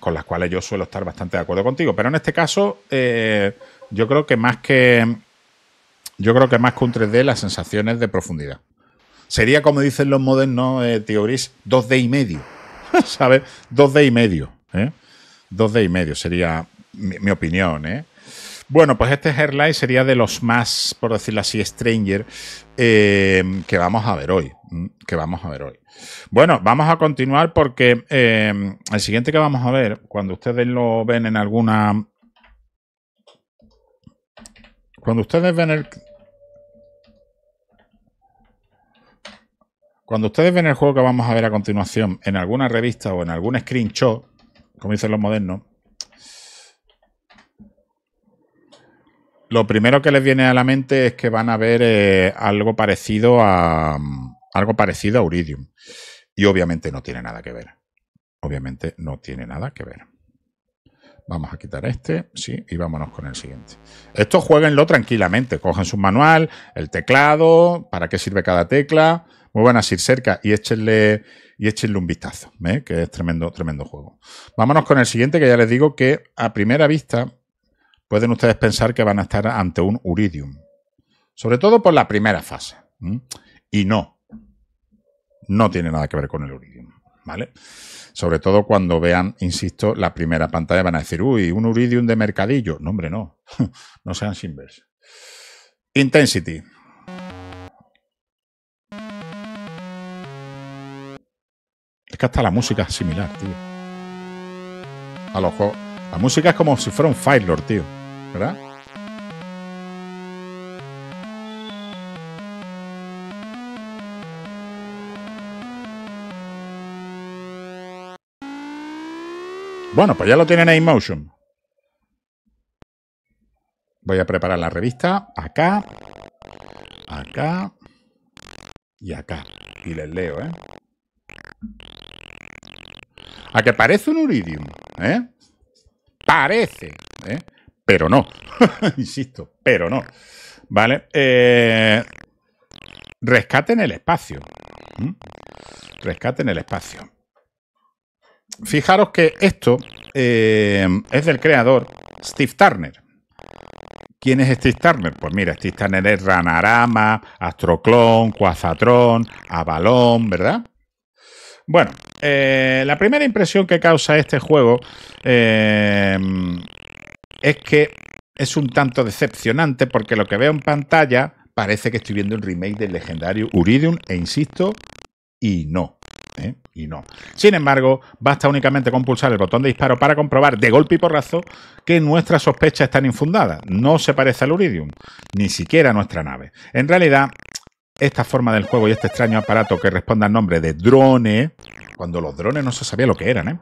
con las cuales yo suelo estar bastante de acuerdo contigo. Pero en este caso, eh, yo creo que más que. Yo creo que más que un 3D, las sensaciones de profundidad. Sería como dicen los modernos, eh, tío Gris, 2D y medio. *laughs* ¿Sabes? 2D y medio. ¿eh? 2D y medio sería mi, mi opinión, ¿eh? Bueno, pues este Hairline sería de los más, por decirlo así, Stranger eh, que vamos a ver hoy. Que vamos a ver hoy. Bueno, vamos a continuar porque eh, el siguiente que vamos a ver, cuando ustedes lo ven en alguna. Cuando ustedes ven el. Cuando ustedes ven el juego que vamos a ver a continuación en alguna revista o en algún screenshot, como dicen los modernos, Lo primero que les viene a la mente es que van a ver eh, algo parecido a algo parecido a Uridium. Y obviamente no tiene nada que ver. Obviamente no tiene nada que ver. Vamos a quitar este, sí, y vámonos con el siguiente. Esto jueguenlo tranquilamente. Cogen su manual, el teclado, para qué sirve cada tecla. Muevan a ir cerca y échenle, y échenle un vistazo, ¿eh? que es tremendo, tremendo juego. Vámonos con el siguiente, que ya les digo que a primera vista pueden ustedes pensar que van a estar ante un uridium. Sobre todo por la primera fase. Y no, no tiene nada que ver con el uridium. ¿Vale? Sobre todo cuando vean, insisto, la primera pantalla van a decir, uy, un uridium de mercadillo. No, hombre, no. *laughs* no sean sinverse Intensity. Es que hasta la música es similar, tío. A lo juegos. La música es como si fuera un Firelord, tío. ¿verdad? Bueno, pues ya lo tienen en Motion. Voy a preparar la revista acá, acá y acá. Y les leo, ¿eh? A que parece un uridium, ¿eh? Parece, ¿eh? pero no. *laughs* Insisto, pero no. ¿Vale? Eh, rescate en el espacio. ¿Mm? Rescate en el espacio. Fijaros que esto eh, es del creador Steve Turner. ¿Quién es Steve Turner? Pues mira, Steve Turner es Ranarama, Astroclon, Quazatron, Avalón, ¿verdad? Bueno, eh, la primera impresión que causa este juego es que es un tanto decepcionante porque lo que veo en pantalla parece que estoy viendo el remake del legendario Uridium e insisto, y no. ¿eh? Y no. Sin embargo, basta únicamente con pulsar el botón de disparo para comprobar de golpe y porrazo que nuestras sospechas están infundadas. No se parece al Uridium, ni siquiera a nuestra nave. En realidad, esta forma del juego y este extraño aparato que responde al nombre de drone, cuando los drones no se sabía lo que eran, ¿eh?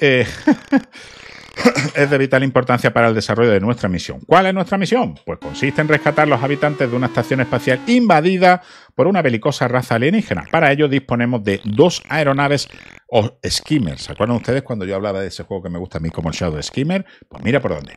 eh *laughs* *coughs* es de vital importancia para el desarrollo de nuestra misión. ¿Cuál es nuestra misión? Pues consiste en rescatar a los habitantes de una estación espacial invadida por una belicosa raza alienígena. Para ello disponemos de dos aeronaves o skimmers. ¿Se acuerdan ustedes cuando yo hablaba de ese juego que me gusta a mí como el Shadow Skimmer? Pues mira por dónde.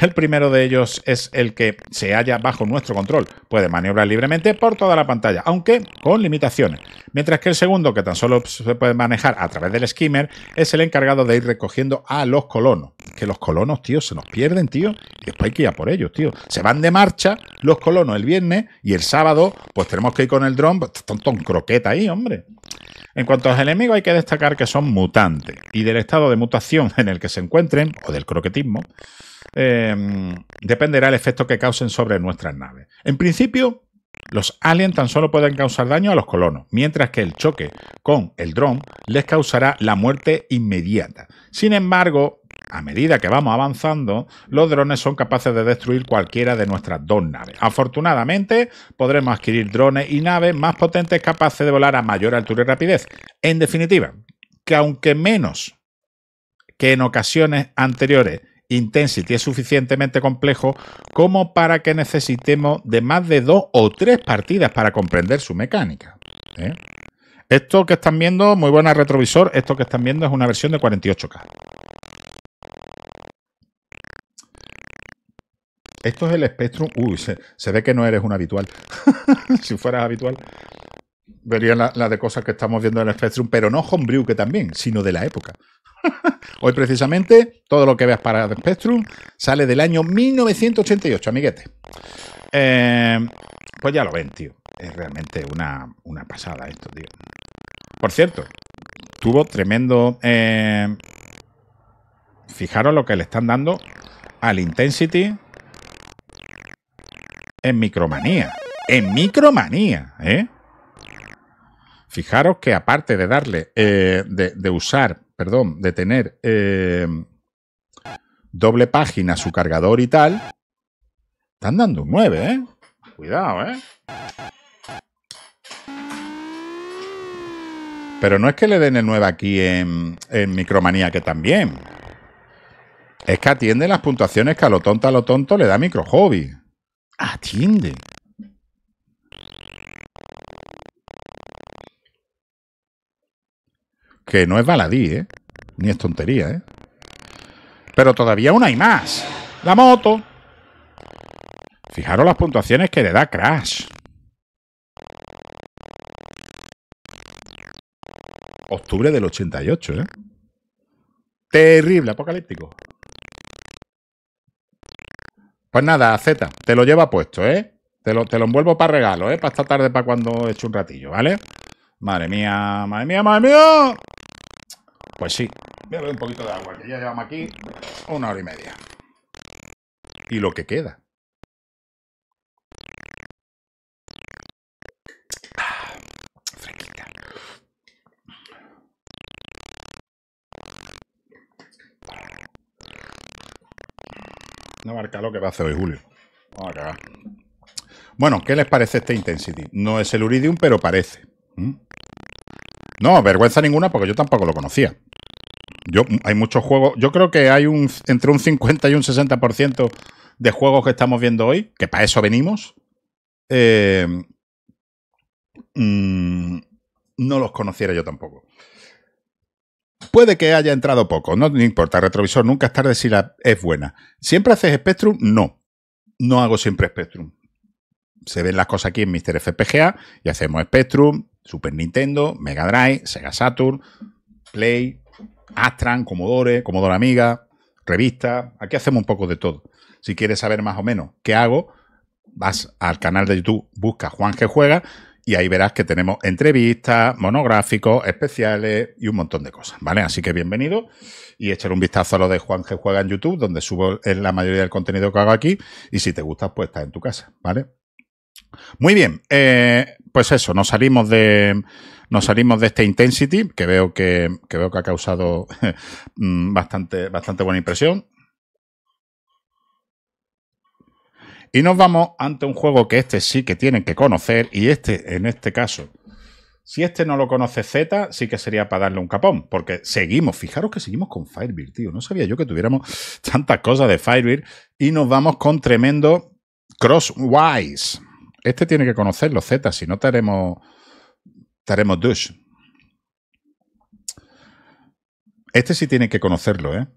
El primero de ellos es el que se halla bajo nuestro control. Puede maniobrar libremente por toda la pantalla, aunque con limitaciones. Mientras que el segundo, que tan solo se puede manejar a través del skimmer, es el encargado de ir recogiendo a los colonos que los colonos, tío, se nos pierden, tío. Y después hay que ir a por ellos, tío. Se van de marcha los colonos el viernes y el sábado, pues tenemos que ir con el dron. Pues, tonto, croqueta ahí, hombre. En cuanto a los enemigos, hay que destacar que son mutantes y del estado de mutación en el que se encuentren, o del croquetismo, eh, dependerá el efecto que causen sobre nuestras naves. En principio, los aliens tan solo pueden causar daño a los colonos, mientras que el choque con el dron les causará la muerte inmediata. Sin embargo, a medida que vamos avanzando, los drones son capaces de destruir cualquiera de nuestras dos naves. Afortunadamente, podremos adquirir drones y naves más potentes capaces de volar a mayor altura y rapidez. En definitiva, que aunque menos que en ocasiones anteriores, Intensity es suficientemente complejo como para que necesitemos de más de dos o tres partidas para comprender su mecánica. ¿eh? Esto que están viendo, muy buena retrovisor, esto que están viendo es una versión de 48K. Esto es el Spectrum. Uy, se, ve que no eres un habitual. *laughs* si fueras habitual, verías la, de cosas que estamos viendo en el Spectrum, pero no homebrew que también, sino de la época. *laughs* Hoy precisamente todo lo que veas para el Spectrum sale del año 1988, amiguete. Eh, pues ya lo ven, tío. Es realmente una, pasada esto, tío. Por cierto, tuvo tremendo... Eh, fijaros lo que le están dando al Intensity en Micromanía. En Micromanía, ¿eh? Fijaros que aparte de darle, eh, de, usar, perdón, de tener eh, doble página su cargador y tal, están dando un 9, ¿eh? Cuidado, ¿eh? Pero no es que le den el 9 aquí en, Micromanía, que también. Es que atiende las puntuaciones que a lo tonto a lo tonto le da Microhobby. Atiende. Que no es baladí, ¿eh? Ni es tontería, ¿eh? Pero todavía una hay más. La moto. Fijaros las puntuaciones que le da Crash. Octubre del 88, ¿eh? Terrible, apocalíptico. Pues nada, Z, te lo lleva puesto, ¿eh? Te lo, te lo envuelvo para regalo, ¿eh? Para esta tarde, para cuando eche un ratillo, ¿vale? Madre mía, madre mía, madre mía. Pues sí, voy a beber un poquito de agua, que ya llevamos aquí una hora y media. Y lo que queda. No marca lo que va a hacer hoy, Julio. Vamos Bueno, ¿qué les parece este Intensity? No es el Uridium, pero parece. No, vergüenza ninguna porque yo tampoco lo conocía. Yo, hay muchos juegos, yo creo que hay un entre un 50 y un 60% de juegos que estamos viendo hoy, que para eso venimos, eh, mm, no los conociera yo tampoco. Puede que haya entrado poco, no, importa, retrovisor, nunca es tarde si es buena. ¿Siempre haces Spectrum? No, no hago siempre Spectrum. Se ven las cosas aquí en Mr. FPGA y hacemos Spectrum, Super Nintendo, Mega Drive, Sega Saturn, Play, Astran, Commodore, Commodore Amiga, revista. Aquí hacemos un poco de todo. Si quieres saber más o menos qué hago, vas al canal de YouTube, busca Juan que juega y ahí verás que tenemos entrevistas, monográficos, especiales y un montón de cosas, ¿vale? Así que bienvenido y echar un vistazo a lo de Juan que Juega en YouTube, donde subo la mayoría del contenido que hago aquí y si te gusta, pues está en tu casa, ¿vale? Muy bien, eh, pues eso, nos salimos de nos salimos de este Intensity, que veo que, que veo que ha causado *laughs* mm, bastante, bastante buena impresión. Y nos vamos ante un juego que este sí que tienen que conocer y este, en este caso, si este no lo conoce Z, sí que sería para darle un capón, porque seguimos, fijaros que seguimos con Firebird, tío. No sabía yo que tuviéramos *laughs* tantas cosas de Firebird y nos vamos con tremendo Crosswise. Este tiene que conocerlo, Z, si no estaremos, estaremos Dush. Este sí tiene que conocerlo, ¿eh?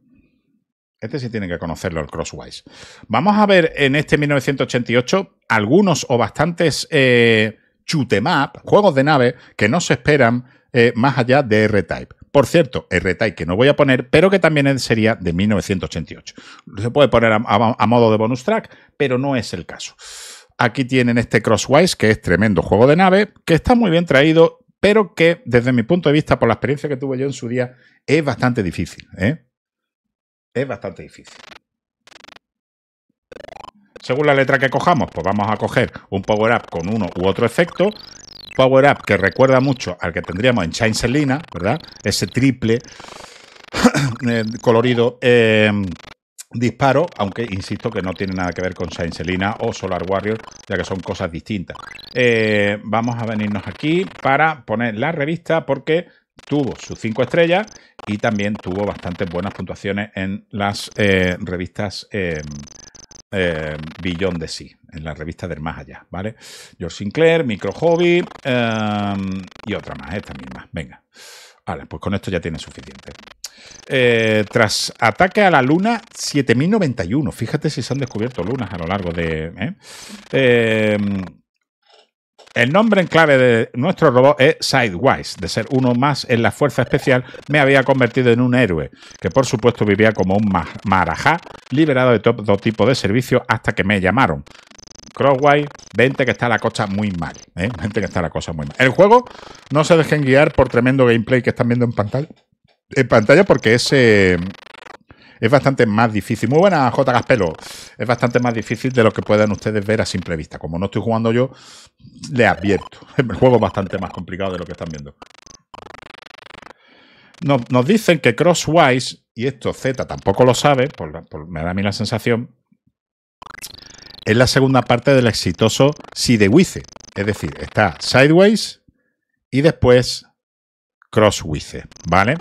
Este tienen que conocerlo, el Crosswise. Vamos a ver en este 1988 algunos o bastantes chute eh, em map, juegos de nave, que no se esperan eh, más allá de R-Type. Por cierto, R-Type que no voy a poner, pero que también sería de 1988. Se puede poner a, modo de bonus track, pero no es el caso. Aquí tienen este Crosswise, que es tremendo juego de nave, que está muy bien traído pero que desde mi punto de vista, por la experiencia que tuve yo en su día, es bastante difícil. ¿eh? es bastante difícil. Según la letra que cojamos, pues vamos a coger un power up con uno u otro efecto. Power up que recuerda mucho al que tendríamos en Chainselina, ¿verdad? Ese triple *coughs* eh, colorido eh, disparo, aunque insisto que no tiene nada que ver con Chainselina o Solar Warrior, ya que son cosas distintas. Eh, vamos a venirnos aquí para poner la revista porque tuvo sus cinco estrellas y también tuvo bastantes buenas puntuaciones en las eh, revistas eh, Billón de Sí, en las revistas del más allá, ¿vale? George Sinclair, Micro Hobby em, y otra más, esta misma. Venga. Vale, pues con esto ya tiene suficiente. Eh, tras ataque a la Luna 7091, fíjate si se han descubierto lunas a lo largo de. ¿eh? Em, el nombre en clave de nuestro robot es Sidewise. De ser uno más en la Fuerza Especial, me había convertido en un héroe, que por supuesto vivía como un marajá, liberado de todo tipo de servicios hasta que me llamaron. Crosswise, vente que está la cosa muy mal. ¿eh? Vente que está la cosa muy mal. El juego, no se dejen guiar por tremendo gameplay que están viendo en pantalla. En pantalla, porque ese. Es bastante más difícil. Muy buena, J. Gaspelo. Es bastante más difícil de lo que puedan ustedes ver a simple vista. Como no estoy jugando yo, le advierto. *laughs* El juego es bastante más complicado de lo que están viendo. Nos, dicen que Crosswise, y esto Z tampoco lo sabe, me da a mí la sensación, es la segunda parte del exitoso Sidewice. Es decir, está Sideways y después crosswise, ¿vale?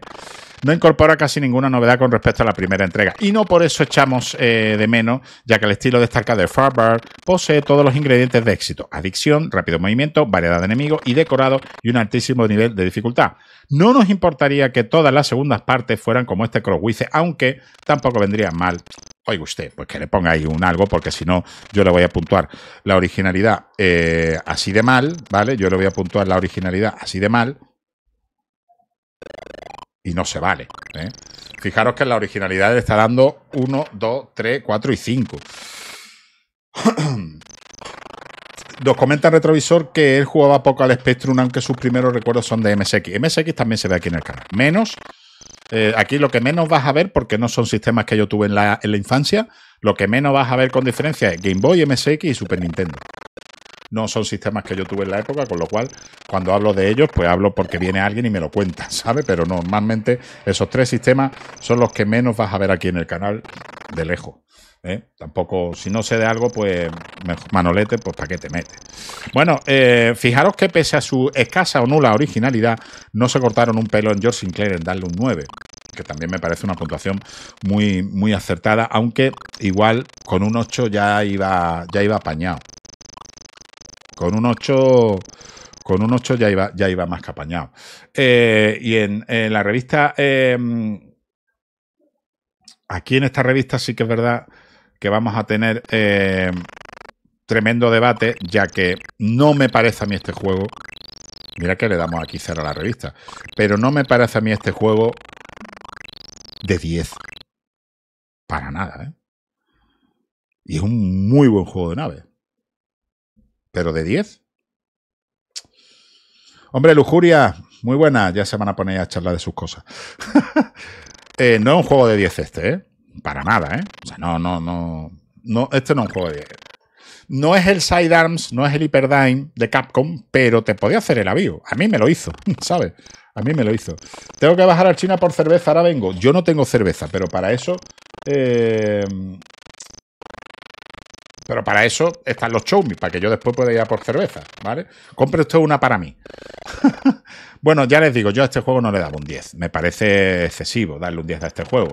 no incorpora casi ninguna novedad con respecto a la primera entrega. Y no por eso echamos eh, de menos, ya que el estilo destacado de Farbar posee todos los ingredientes de éxito: adicción, rápido movimiento, variedad de enemigos y decorado y un altísimo nivel de dificultad. No nos importaría que todas las segundas partes fueran como este CrossWise, aunque tampoco vendría mal oiga usted, pues que le ponga ahí un algo, porque si no, yo le voy a puntuar la originalidad eh, así de mal, ¿vale? Yo le voy a puntuar la originalidad así de mal. Y no se vale. ¿eh? Fijaros que la originalidad le está dando 1, 2, 3, 4 y 5. *clears throat* Nos comenta el Retrovisor que él jugaba poco al Spectrum, aunque sus primeros recuerdos son de MSX. MSX también se ve aquí en el canal. Menos eh, aquí lo que menos vas a ver, porque no son sistemas que yo tuve en la, en la, infancia, lo que menos vas a ver con diferencia es Game Boy, MSX y Super Nintendo no son sistemas que yo tuve en la época, con lo cual cuando hablo de ellos, pues hablo porque viene alguien y me lo cuenta, *laughs* ¿sabe? Pero normalmente esos tres sistemas son los que menos vas a ver aquí en el canal de lejos. ¿eh? Tampoco, si no sé de algo, pues Manolete, pues para qué te metes. Bueno, eh, fijaros que pese a su escasa o nula originalidad, no se cortaron un pelo en George Sinclair en darle un 9 que también me parece una puntuación muy, muy acertada, aunque igual con un 8 ya iba, ya iba apañado. Con un 8 con un 8 ya iba, ya iba más capañado. Eh, y en, la revista, em, aquí en esta revista sí que es verdad que vamos a tener em, tremendo debate, ya que no me parece a mí este juego, mira que le damos aquí cero a la revista, pero no me parece a mí este juego de 10. Para nada, ¿eh? Y es un muy buen juego de nave pero de 10. Hombre, Lujuria, muy buena. Ya se van a poner a charlar de sus cosas. *laughs* Eh, no es un juego de 10 este, ¿eh? Para nada, ¿eh? O sea, no, no, no. este no es un juego de 10. No es el Side Arms. no es el Hyperdime de Capcom, pero te podía hacer el avión. A mí me lo hizo, *laughs* ¿sabes? A mí me lo hizo. Tengo que bajar a China por cerveza, ahora vengo. Yo no tengo cerveza, pero para eso eh, pero para eso están los showmis, para que yo después pueda ir a por cerveza, ¿vale? Compre usted una para mí. *laughs* bueno, ya les digo, yo a este juego no le daba un 10. Me parece excesivo darle un 10 a este juego.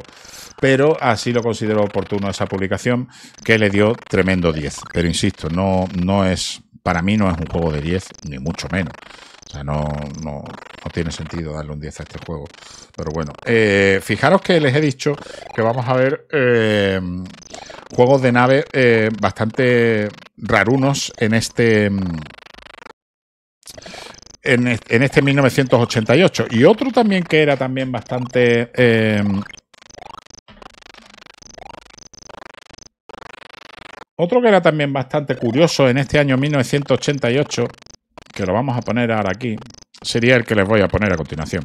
Pero así lo considero oportuno esa publicación, que le dio tremendo 10. Pero insisto, no, no es. Para mí no es un juego de 10, ni mucho menos sea, no, tiene sentido darle un 10 a este juego. Pero bueno, eh, fijaros que les he dicho que vamos a ver eh, juegos de nave eh, bastante rarunos en este... En, en, este 1988. Y otro también que era también bastante... otro que era también bastante curioso en este año 1988 lo vamos a poner ahora aquí, sería el que les voy a poner a continuación.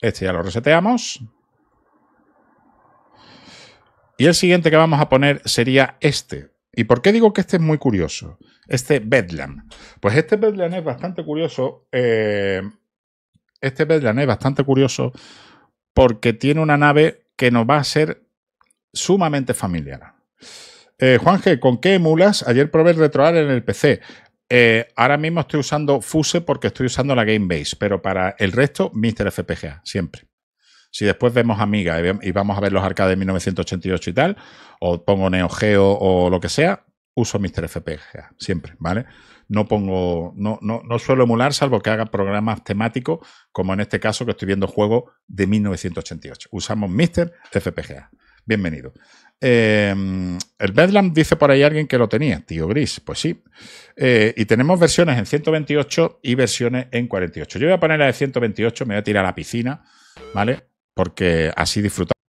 Este ya lo reseteamos. Y el siguiente que vamos a poner sería este. ¿Y por qué digo que este es muy curioso? Este Bedlam. Pues este Bedlam es bastante curioso. Eh, este Bedlam es bastante curioso porque tiene una nave que nos va a ser sumamente familiar. Eh, Juan ¿con qué emulas? Ayer probé retroar en el PC. Eh, ahora mismo estoy usando Fuse porque estoy usando la Game Base, pero para el resto, Mr. FPGA, siempre. Si después vemos Amiga y vamos a ver los arcades de 1988 y tal, o pongo Neo Geo o lo que sea, uso Mr. FPGA, siempre, ¿vale? No pongo, no, no suelo emular, salvo que haga programas temáticos, como en este caso que estoy viendo juegos de 1988. Usamos Mr. FPGA. Bienvenido. Em, el Bedlam dice por ahí alguien que lo tenía, tío Gris, pues sí. Eh, y tenemos versiones en 128 y versiones en 48. Yo voy a poner la de 128, me voy a tirar a la piscina, ¿vale? Porque así disfrutamos